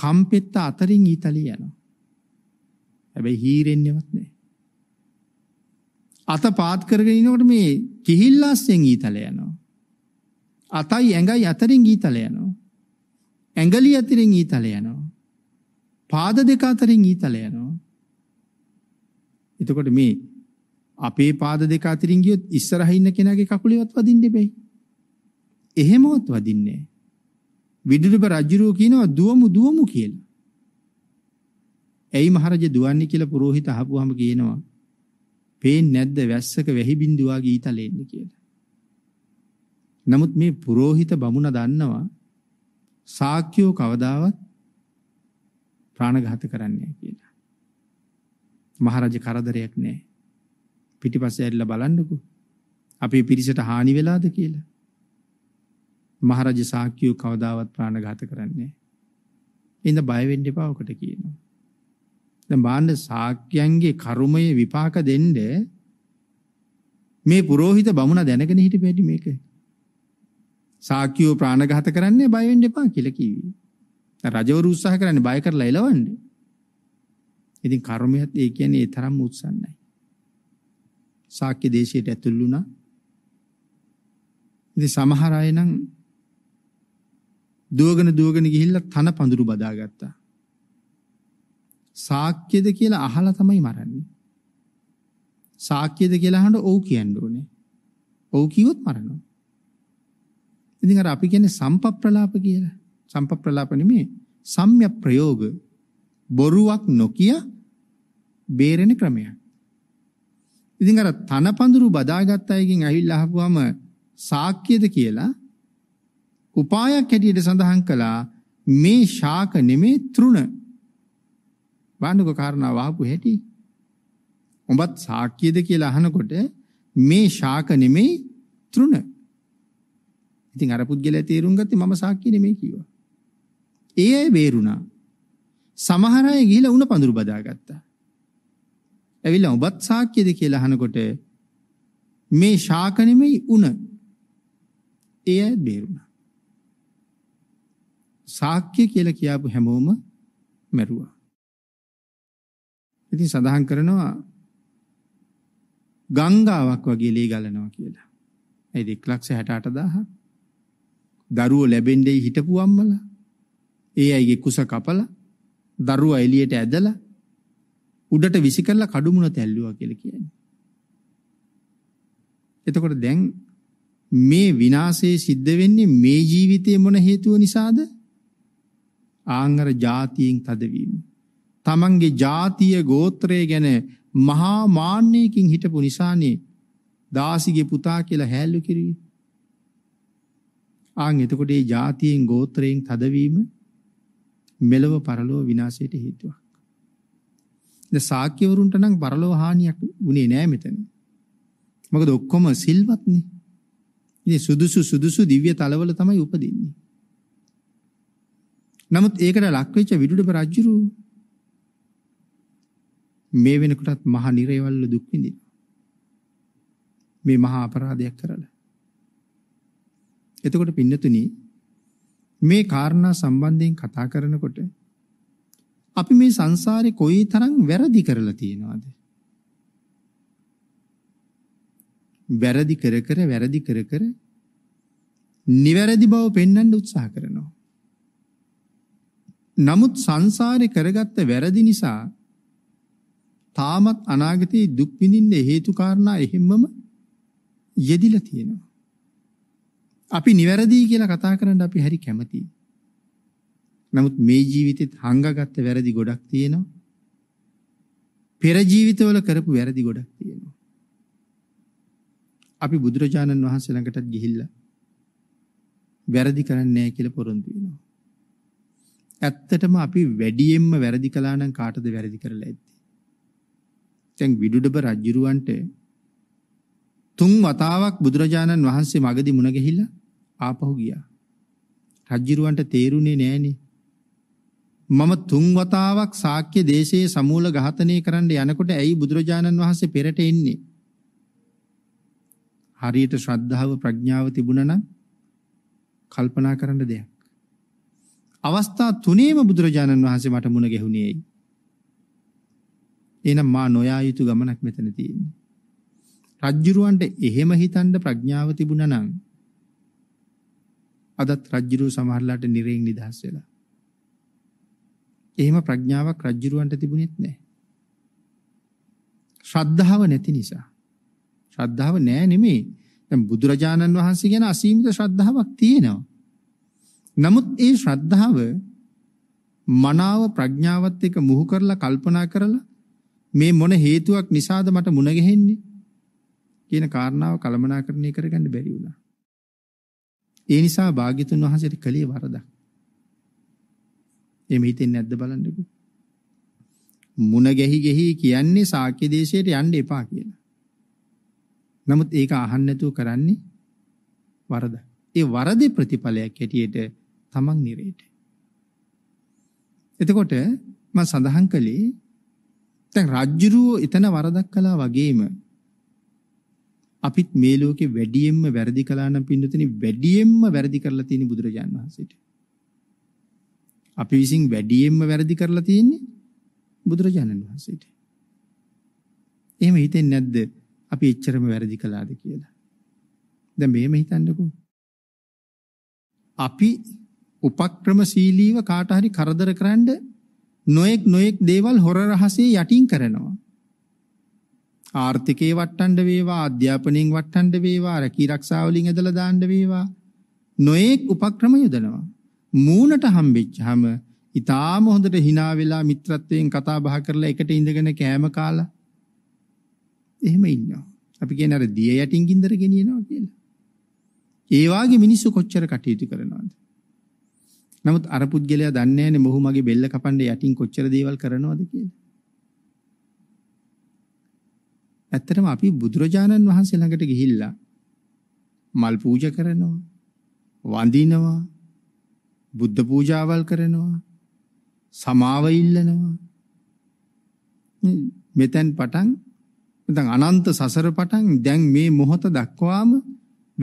කම්පෙත්ත අතරින් ඊතලිය යනවා. හැබැයි හීරෙන්නේවත් නැහැ. අත පාත් කරගෙන ඉනකොට මේ කිහිල්ලාස්යෙන් ඊතල යනවා. අතයි ඇඟයි අතරින් ඊතල යනවා. ඇඟලි අතරින් ඊතල යනවා. පාද දෙක අතරින් ඊතල යනවා. එතකොට මේ අපේ පාද දෙක අතරින් ගියොත් ඉස්සරහ ඉන්න කෙනාගේ කකුලේවත් වදින්න බෑ. එහෙමවත් වදින්නේ නෑ. විදුලිබ රජුරෝ කියනවා දුවමු දුවමු කියලා. ඇයි මහරජ දුවන්නේ කියලා පුරෝහිත අහපුවාම කියනවා. පේන්නේ නැද්ද වැස්සක වැහි බින්දුවාගේ ඊතලෙන්නේ කියලා. නමුත් මේ පුරෝහිත බමුණ දන්නවා සාක්‍යෝ කවදාවත් ප්‍රාණඝාත කරන්නේ කියලා. මහරජ කරදරයක් නෑ. පිටිපස්ස ඇරිලා බලන්නකෝ. අපේ පිරිසට හානි වෙලාද කියලා. මහරජ සාක්‍යෝ කවදාවත් ප්‍රාණඝාත කරන්නේ ඉඳ බය වෙන්න එපා ඔකට කියනවා. දැන් බාන්න සාක්‍යයන්ගේ කර්මයේ විපාක දෙන්න මේ පුරෝහිත බමුණ දැනගෙන හිටපෙටි මේක සාක්‍යෝ ප්‍රාණඝාත කරන්නේ බය වෙන්න එපා කියලා කිව්වේ. රජවරු උත්සාහ කරන්නේ බය කරලා එලවන්න. ඉතින් කර්මයත් ඒ කියන්නේ ඒ තරම්ම උත්සන්නයි. සාක්‍ය දේශයට ඇතුල් වුණා. ඉතින් සමහර අය නම් දුවගෙන දුවගෙන ගිහිල්ලා තන පඳුරු බදාගත්තා. සාක්‍යද කියලා අහලා තමයි මරන්නේ. සාක්‍යද කියලා අහන්න ඔව් කියන්න ඕනේ. ඔව් කිව්වොත් මරනවා. ඉතින් අර අපි කියන්නේ සම්පප්‍රලාප කියලා. සම්පප්‍රලාප නෙමෙයි සම්‍යක් ප්‍රයෝග. බොරුවක් නොකිය බේරෙන ක්‍රමයක්. ඉතින් අර තනපඳුරු බදාගත් අයගෙන් ඇවිල්ලා අහපුවම සාක්කියද කියලා උපායක් හැටියට සඳහන් කළා මේ ශාක නෙමේ තෘණ. බානුක කාරණාව ආපු හැටි. උඹත් සාක්කියද කියලා අහනකොට මේ ශාක නෙමේ තෘණ. ඉතින් අර පුද්ගලයා තේරුම් ගත්තේ මම සාක්කියනේ මේ කිව්වා. ඒ අය බේරුණා. සමහර අය ගිහිලා උණ පඳුරු බදාගත්තා. ඇවිල්ලා ඔබත් සාක්කියද කියලා අහනකොට මේ ශාක නෙමෙයි උණ. ඒ අය බේරුණා. සාක්කිය කියලා කියාපු හැමෝම මැරුවා. ඉතින් සඳහන් කරනවා ගංගාවක් වගේ ලේ ගලනවා කියලා. ඒ 168000ක් දරුවෝ ලැබෙන්නේ හිටපු අම්මලා. ඒ අයගේ කුස කපලා දරුවා එළියට ඇදලා උඩට විසි කරලා කඩුමුණ තැල්ලුවා කියලා කියන්නේ. එතකොට දැන් මේ විනාශය සිද්ධ වෙන්නේ මේ ජීවිතයේ මොන හේතුව නිසාද? ආංගර જાතියෙන් තදවීම. තමන්ගේ ජාතිය ගෝත්‍රය ගැන මහා මාන්නයකින් හිටපු නිසානේ දාසිගේ පුතා කියලා හැල්ලු කිරුවේ. ආන් එතකොට මේ જાතියෙන් ගෝත්‍රයෙන් තදවීම මෙලව පරලෝ විනාශයට හේතුවක්. ද සාක්‍යවරුන්ට නම් පරලෝ හානියක් වුණේ නෑ මෙතන. මොකද ඔක්කොම සිල්වත්නේ. ඉතින් සුදුසු සුදුසු දිව්‍ය තලවල තමයි උපදින්නේ. නමුත් ඒකට ලක්වෙච්ච විදුඩබ රජුරු මේ වෙනකොටත් මහා නිරේවල්ල දුක් විඳිනවා. මේ මහා අපරාධයක් කරලා එතකොට පින්නතුනි මේ කාරණා සම්බන්ධයෙන් කතා කරනකොට අපි මේ සංසාරේ කොයි තරම් වැරදි කරලා තියෙනවද? වැරදි කර කර වැරදි කර කර නිවැරදි බව පෙන්වන්න උත්සාහ කරනවා. නමුත් සංසාරේ කරගත්ත වැරදි නිසා තාමත් අනාගතයේ දුක් විඳින්න හේතු කාරණා එහෙම්මම යෙදිලා තියෙනවා. අපි නිවැරදි කියලා කතා කරන්න අපි හරි කැමතියි. නමුත් මේ ජීවිතෙත් හංගගත්ත වැරදි ගොඩක් තියෙනවා. පෙර ජීවිතවල කරපු වැරදි ගොඩක් තියෙනවා. අපි බුදුරජාණන් වහන්සේ ළඟටත් ගිහිල්ලා වැරදි කරන්නේ නැහැ කියලා පොරොන්දු වෙනවා. ඇත්තටම අපි වැඩියෙන්ම වැරදි කළා නම් කාටද වැරදි කරලා ඇත්තේ? දැන් විදුඩබ රජුරවන්ට තුන් වතාවක් බුදුරජාණන් වහන්සේ මගදී මුණ ගැහිලා ආපහු ගියා. රජිරුවන්ට තේරුණේ නෑනේ. මම තුන් වතාවක් සාක්‍ය දේශයේ සමූල ඝාතනය කරන්න යනකොට ඇයි බුදුරජාණන් වහන්සේ පෙරට එන්නේ? හරියට ශ්‍රද්ධාව ප්‍රඥාව තිබුණා නම් කල්පනා කරන්න දෙයක්. අවස්ථා තුනේම බුදුරජාණන් වහන්සේ මට මුණ ගැහුණේ ඇයි? එහෙනම් මා නොයා යුතු ගමනක් මෙතන තියෙන්නේ. රජ්ජුරුවන්ට එහෙම හිතන්න ප්‍රඥාව තිබුණා නම් අදත් රජ්ජුරුව සමහරලාට නිරයෙන් නිදහස් වෙලා. එහෙම ප්‍රඥාවක් රජ්ජුරුවන්ට තිබුණෙත් නැහැ. ශ්‍රද්ධාව නැති නිසා. ශ්‍රද්ධාව නැහැ නෙමේ. දැන් බුදුරජාණන් වහන්සේ ගැන අසීමිත ශ්‍රද්ධාවක් තියෙනවා. නමුත් ඒ ශ්‍රද්ධාව මනාව ප්‍රඥාවත් එක්ක මුහු කරලා කල්පනා කරලා මේ මොන හේතුවක් නිසාද මට මුණ ගැහෙන්නේ කියන කාරණාව කළමනාකරණය කරගන්න බැරි වුණා. ඒ නිසා භාග්‍යතුන් වහන්සේට කලේ වරදක්. එහෙම හිතෙන්නේ නැද්ද බලන්නකෝ. මුණ ගැහි ගැහි කියන්නේ සාක්‍ය දේශයට යන්න එපා කියලා. නමුත් ඒක අහන්න නැතුව කරන්නේ වරද. ඒ වරදේ ප්‍රතිඵලයක් හැටියට තමන් නිරේට. එතකොට මම සඳහන් කළේ දැන් රජ්ජුරුව එතන වරදක් කළා වගේම අපිත් මේ ලෝකේ වැඩියෙන්ම වැරදි කළා නම් පින්නතනේ වැඩියෙන්ම වැරදි කරලා තියෙන බුදුරජාන් වහන්සේට. අපි විසින් වැඩියෙන්ම වැරදි කරලා තියෙන්නේ බුදුරජාණන් වහන්සේට. එහෙම හිතෙන්නේ නැද්ද? අපි එච්චරම වැරදි කළාද කියලා. දැන් මෙහෙම හිතන්නකෝ. අපි උපක්‍රමශීලීව කාට හරි කරදර කරන්න නොඑක් නොඑක් දේවල් හොර රහසේ යටින් කරනවා. ආර්ථිකේ වටණ්ඩ වේවා, අධ්‍යාපනයෙන් වටණ්ඩ වේවා, රැකී ආරක්ෂා වලින් ඇදලා දාන්න වේවා. නොඑක් උපක්‍රම යොදනවා. මූණට හම්බෙච්චාම ඊටාම හොඳට hina වෙලා මිත්‍රත්වයෙන් කතා බහ කරලා එකට ඉඳගෙන කෑම කාලා එහෙම ඉන්නවා. අපි කියන්නේ අර දිය යටින් ගින්දර ගෙනියනවා කියලා. ඒ වාගේ මිනිස්සු කොච්චර කටයුතු කරනවද? නමුත් අර පුද්ගලයා දන්නේ නැහැ නේ මොහු මගේ බෙල්ල කපන්න යටින් කොච්චර දේවල් කරනවද කියලා. ඇත්තටම අපි බුදුරජාණන් වහන්සේ ළඟට ගිහිල්ලා මල් පූජා කරනවා, වඳිනවා, බුද්ධ පූජාවල් කරනවා, සමාව ඉල්ලනවා. මෙතෙන් පටන් නැත්නම් අනන්ත සසර පටන් දැන් මේ මොහොත දක්වාම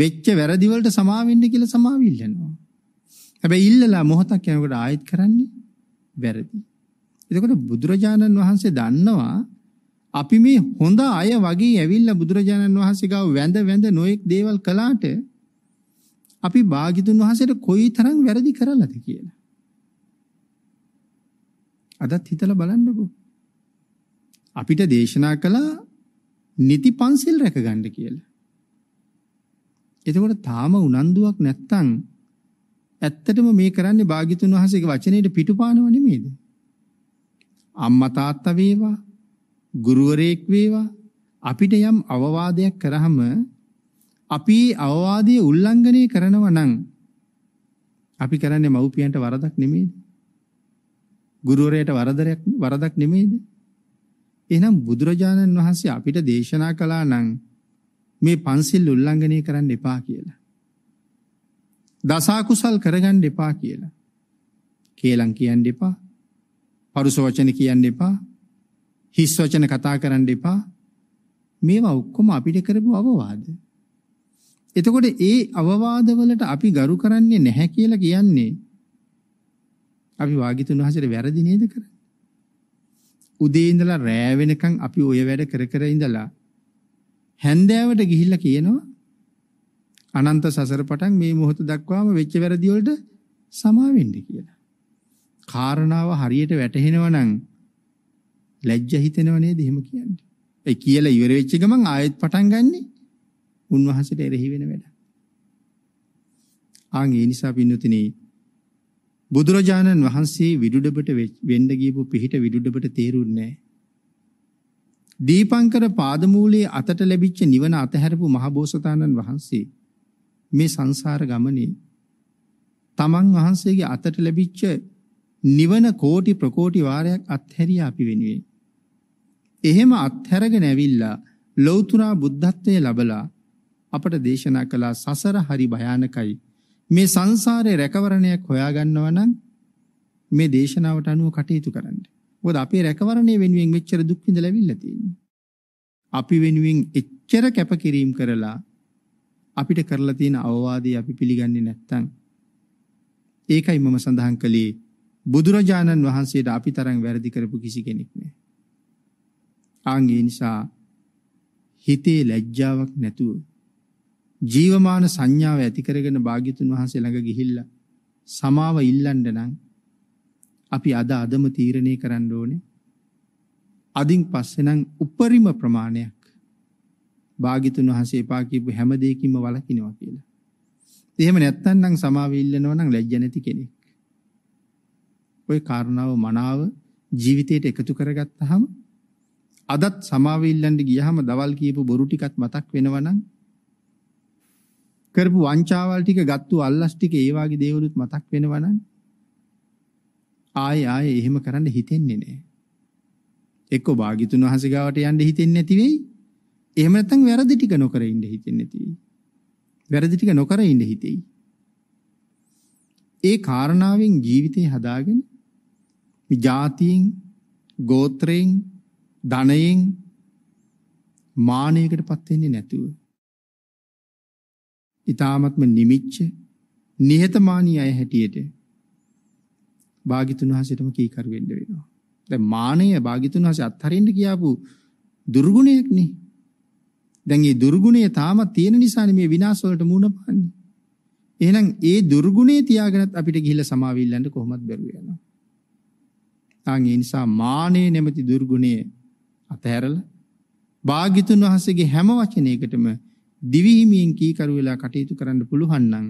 වෙච්ච වැරදි වලට සමාව වෙන්න කියලා සමාව ඉල්ලනවා. හැබැයි ඉල්ලලා මොහොතක් යනකොට ආයෙත් කරන්නේ වැරදි. එතකොට බුදුරජාණන් වහන්සේ දන්නවා අපි මේ හොඳ අය වගේ ඇවිල්ලා බුදුරජාණන් වහන්සේ ගාව වැඳ වැඳ නොඑක් දේවල් කළාට අපි භාග්‍යතුන් වහන්සේට කොයි තරම් වැරදි කරලාද කියලා. අදත් හිතලා බලන්නකෝ. අපිට දේශනා කළා නිති පන්සිල් රැකගන්න කියලා. එතකොට තාම උනන්දුවක් නැත්තම් ඇත්තටම මේ කරන්නේ භාග්‍යතුන් වහන්සේගේ වචනයට පිටුපානව නෙමෙයිද? අම්මා තාත්තා වේවා ගුරුවරයෙක් වේවා අපිට යම් අවවාදයක් කරාම අපි අවවාදයේ උල්ලංඝනය කරනවා නම් අපි කරන්නේ මව්පියන්ට වරදක් නෙමෙයිද? ගුරුවරයාට වරදයක් වරදක් නෙමෙයිද? එහෙනම් බුදුරජාණන් වහන්සේ අපිට දේශනා කළා නම් මේ පන්සිල් උල්ලංඝනය කරන්න එපා කියලා. දසා කුසල් කරගන්න එපා කියලා. කේලම් කියන්න එපා. පරුස වචන කියන්න එපා. හිස් වචන කතා කරන්න එපා. මේවා ඔක්කොම අපිට කරපු අවවාද. එතකොට ඒ අවවාදවලට අපි ගරු කරන්නේ නැහැ කියලා කියන්නේ අපි වාගිතුන් වහන්සේට වැරදි නේද කරන්නේ? උදේ ඉඳලා රෑ වෙනකන් අපි ওই වැඩ කර කර ඉඳලා හැන්දෑවට ගිහිල්ලා කියනවා අනන්ත සසර පටන් මේ මොහොත දක්වාම වෙච්ච වැරදි වලට සමා වෙන්න කියලා. කාරණාව හරියට වැටහෙනවා නම් ලැජ්ජ හිතෙනව නේද එහෙම කියන්නේ. ඒ කියලා ඉවර වෙච්ච ගමන් ආයෙත් පටන් ගන්නෙ උන්වහන්සේට එරෙහි වෙන වැඩ. ආන් ඒ නිසා පින්නතුනි බුදුරජාණන් වහන්සේ විදුඩබට වෙන්න ගියපු පිහිට විදුඩබට තේරුන්නේ දීපංකර පාදමූලයේ අතට ලැබිච්ච නිවන අතහැරපු මහබෝසතාණන් වහන්සේ මේ සංසාර ගමනේ තමන් වහන්සේගේ අතට ලැබිච්ච නිවන කෝටි ප්‍රකෝටි වාරයක් අත්හැරියා අපි වෙනුවෙන් එහෙම අත්හැරගෙන ඇවිල්ලා ලෞතුරා බුද්ධත්වයේ ලබලා අපට දේශනා කළ සසර හරි භයානකයි. මේ සංසාරේ රැකවරණයක් හොයාගන්නව නම් මේ දේශනාවට අනුව කටයුතු කරන්න. මොකද අපේ රැකවරණය වෙනුවෙන් මෙච්චර දුක් විඳලා ඇවිල්ලා තියෙන්නේ. අපි වෙනුවෙන් එච්චර කැපකිරීම කරලා අපිට කරලා තියෙන අවවාදේ අපි පිළිගන්නේ නැත්තම් ඒකයි මම සඳහන් කළේ බුදුරජාණන් වහන්සේට අපි තරම් වැරදි කරපු කිසි කෙනෙක් නැහැ. ආන් ඒ නිසා හිතේ ලැජ්ජාවක් නැතුව ජීවමාන සංඥාව ඇති කරගෙන භාග්‍යතුන් වහන්සේ ළඟ ගිහිල්ලා සමාව ඉල්ලන්න නම් අපි අද අදම තීරණය කරන්න ඕනේ. අදින් පස්සේ නම් උපරිම ප්‍රමාණයක් භාග්‍යතුන් වහන්සේ එපා කියපු හැම දෙයකින්ම වළකිනවා කියලා. එහෙම නැත්නම් නම් සමාව ඉල්ලනවා නම් ලැජ්ජ නැති කෙනෙක්. ওই කාරණාව මනාව ජීවිතයට එකතු කරගත්තාම අදත් සමාව ඉල්ලන්න ගියහම දවල් කියපු බොරු ටිකත් මතක් වෙනවනම් කරපු වංචාවල් ටික ගත්තු අල්ලස් ටික ඒ වගේ දේවලුත් මතක් වෙනවනම් ආයේ ආයේ එහෙම කරන්න හිතෙන්නේ නැහැ. එක්කෝ භාග්‍යතුන් වහන්සේ ගාවට යන්න හිතෙන්නේ නැති වෙයි. එහෙම නැත්නම් වැරදි ටික නොකර ඉන්න හිතෙන්නේ නැති වෙයි. වැරදි ටික නොකර ඉන්න හිතෙයි. ඒ කාරණාවෙන් ජීවිතේ හදාගෙන ජාතියෙන් ගෝත්‍රයෙන් ධනයෙන් මානයකටපත් වෙන්නේ නැතුව. ඊ타මත්ම නිමිච්ච නිහතමානී අය හැටියට භාගිතුන් වහන්සේටම කීකරු වෙන්න වෙනවා. දැන් මානය භාගිතුන් වහන්සේ අත්හරින්න කියාපු දුර්ගුණයක් නේ. දැන් මේ දුර්ගුණය තාම තියෙන නිසානේ මේ විනාශ වලට මුහුණ පාන්නේ. එහෙනම් ඒ දුර්ගුණේ තියාගෙනත් අපිට ගිහිල්ලා සමාවිල්ලන්න කොහොමවත් බැරුව යනවා. ආන් ඒ නිසා මානෙ නැමැති දුර්ගුණය අතහැරල භාගිතුන් වහන්සේගේ හැම වචනයකටම දිවිහිමියෙන් කීකරු වෙලා කටයුතු කරන්න පුළුවන් නම්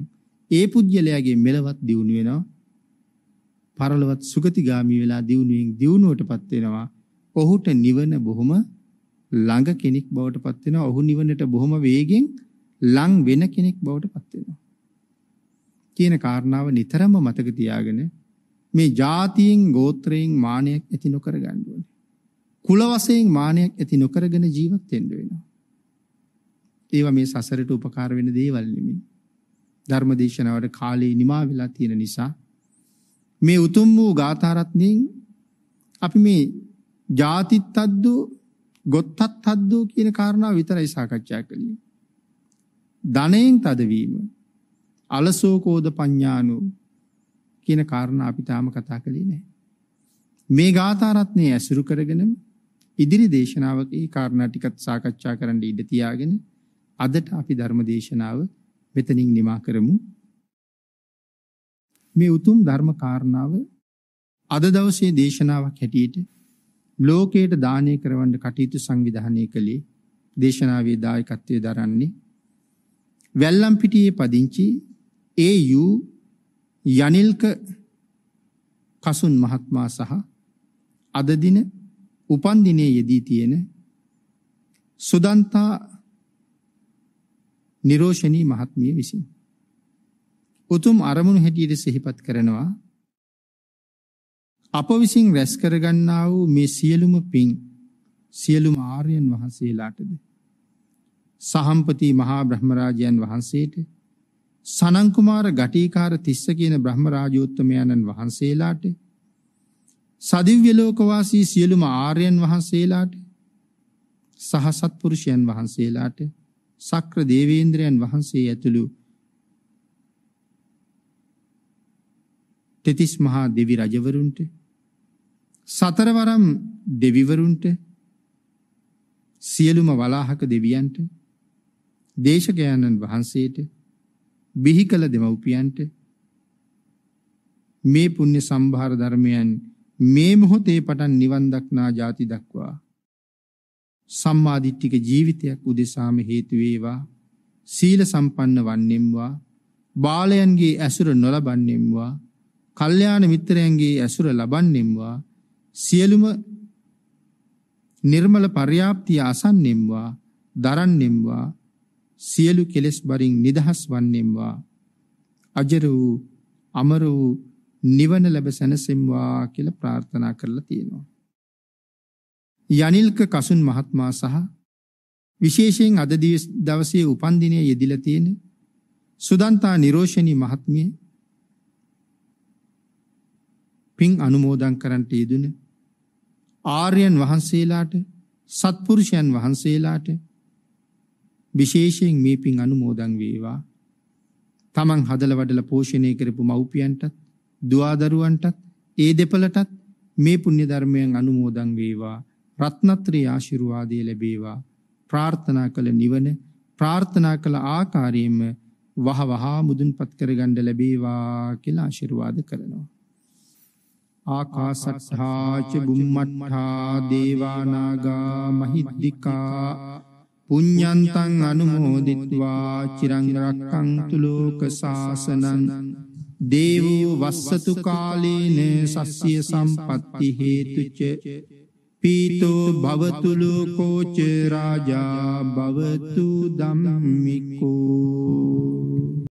ඒ පුජ්‍යලයාගේ මෙලවත් දියුණු වෙනවා පරලොවත් සුගතිගාමි වෙලා දියුණුවෙන් දියුණුවටපත් වෙනවා ඔහුට නිවන බොහොම ළඟ කෙනෙක් බවටපත් වෙනවා ඔහු නිවනට බොහොම වේගෙන් ලං වෙන කෙනෙක් බවටපත් වෙනවා කියන කාරණාව නිතරම මතක තියාගෙන මේ જાතියෙන් ගෝත්‍රයෙන් මානයක් ඇති නොකර ගන්න ඕනේ කුල වශයෙන් මානයක් ඇති නොකරගෙන ජීවත් වෙන්න වෙනවා. ඒවා මේ සසරට උපකාර වෙන දේවල් නෙමෙයි. ධර්මදේශනාවට කාලේ නිමා වෙලා තියෙන නිසා මේ උතුම් වූ ගාථාරත්නයෙන් අපි මේ ජාතිත්තද්දු ගොත්තත්තද්දු කියන කාරණාව විතරයි සාකච්ඡා කළේ. ධනයෙන් තදවීම අලසෝකෝද පඤ්ඤානු කියන කාරණා අපි තාම කතා කළේ නැහැ. මේ ගාථා රත්නය ඇසුරු කරගෙනම ඉදිරි දේශනාවක ඒ කාරණා ටිකත් සාකච්ඡා කරන්න ඉඩ තියාගෙන අදට අපි ධර්ම දේශනාව මෙතනින් නිමා කරමු. මේ උතුම් ධර්ම කාරණාව අද දවසේ දේශනාවක් හැටියට ලෝකයට දානය කරවන්න කටයුතු සංවිධානය කළේ දේශනාවේ දායකත්වයේ දරන්නේ වැල්ලම්පිටියේ පදිංචි AU යනිල්ක කසුන් මහත්මයා සහ අද දින උපන්දිනේ යෙදී තියෙන සුදන්තා නිරෝෂණී මහත්මිය විසින් උතුම් අරමුණු හැටියට සිහිපත් කරනවා අප විසින් රැස් කරගන්නා වූ මේ සියලුම පින් සියලුම ආර්යයන් වහන්සේලාටද සහම්පති මහා බ්‍රහ්මරාජයන් වහන්සේට සනන් කුමාර ගටිකාර තිස්ස කියන බ්‍රහ්මරාජෝත්තමයන්න් වහන්සේලාට සදිව්‍ය ලෝකවාසී සියලුම ආර්යයන් වහන්සේලාට සහ සත්පුරුෂයන් වහන්සේලාට සක්‍ර දේවේන්ද්‍රයන් වහන්සේ ඇතුළු තෙතිස් මහා දෙවි රජවරුන්ට සතරවරම් දෙවිවරුන්ට සියලුම වලාහක දෙවියන්ට දේශකයන්න් වහන්සේට බිහි කළ දෙමව්පියන්ට මේ පුණ්‍ය සම්භාර ධර්මයන් මේ මොහොතේ පටන් නිවන් දක්නා ජාති දක්වා සම්මා දිට්ඨික ජීවිතයක් උදෙසාම හේතු වේවා සීල සම්පන්න වන්නෙම්වා බාලයන්ගේ ඇසුර නොලබන්නෙම්වා කල්යාණ මිත්‍රයන්ගේ ඇසුර ලබන්නෙම්වා සියලුම නිර්මල පර්‍යාප්තිය අසන්නෙම්වා දරන්නෙම්වා සියලු කෙලෙස් බරින් නිදහස් වන්නෙම්වා අජර වූ අමර වූ නිවන ලැබ සැනසෙම්වා කියලා ප්‍රාර්ථනා කරලා තියෙනවා. යනිල්ක කසුන් මහත්මයා සහ විශේෂයෙන් අද දවසේ උපන්දිනයේ යෙදිලා තියෙන සුදන්තා නිරෝෂණී මහත්මිය පින් අනුමෝදන් කරන්ට යෙදුන ආර්යයන් වහන්සේලාට සත්පුරුෂයන් වහන්සේලාට විශේෂයෙන් මේ පින් අනුමෝදන් වේවා තමන් හදල වඩල පෝෂණය කරපු මව්පියන්ටත් දුවදරුවන්ටත් ඒ දෙපළටත් මේ පුණ්‍ය ධර්මයන් අනුමෝදන් වේවා රත්නත්‍රී ආශිර්වාදය ලැබේවා ප්‍රාර්ථනා කළ නිවන ප්‍රාර්ථනා කළ ආකාරයෙන්ම වහවහ මුදුන්පත් කරගන්න ලැබේවා කියලා ආශිර්වාද කරනවා ආකාසට්ඨා ච බුම්මට්ඨා දේවානාගා මහිද්దికා පුඤ්ඤන්තං අනුමෝදිත්වා චිරං රක්ඛන්තු ලෝක සාසනං දේවෝ වස්සතු කාලේන සස්්‍ය සම්පත්ති හේතුච පීතෝ භවතු ලෝකෝ ච රාජා භවතු ධම්මිකෝ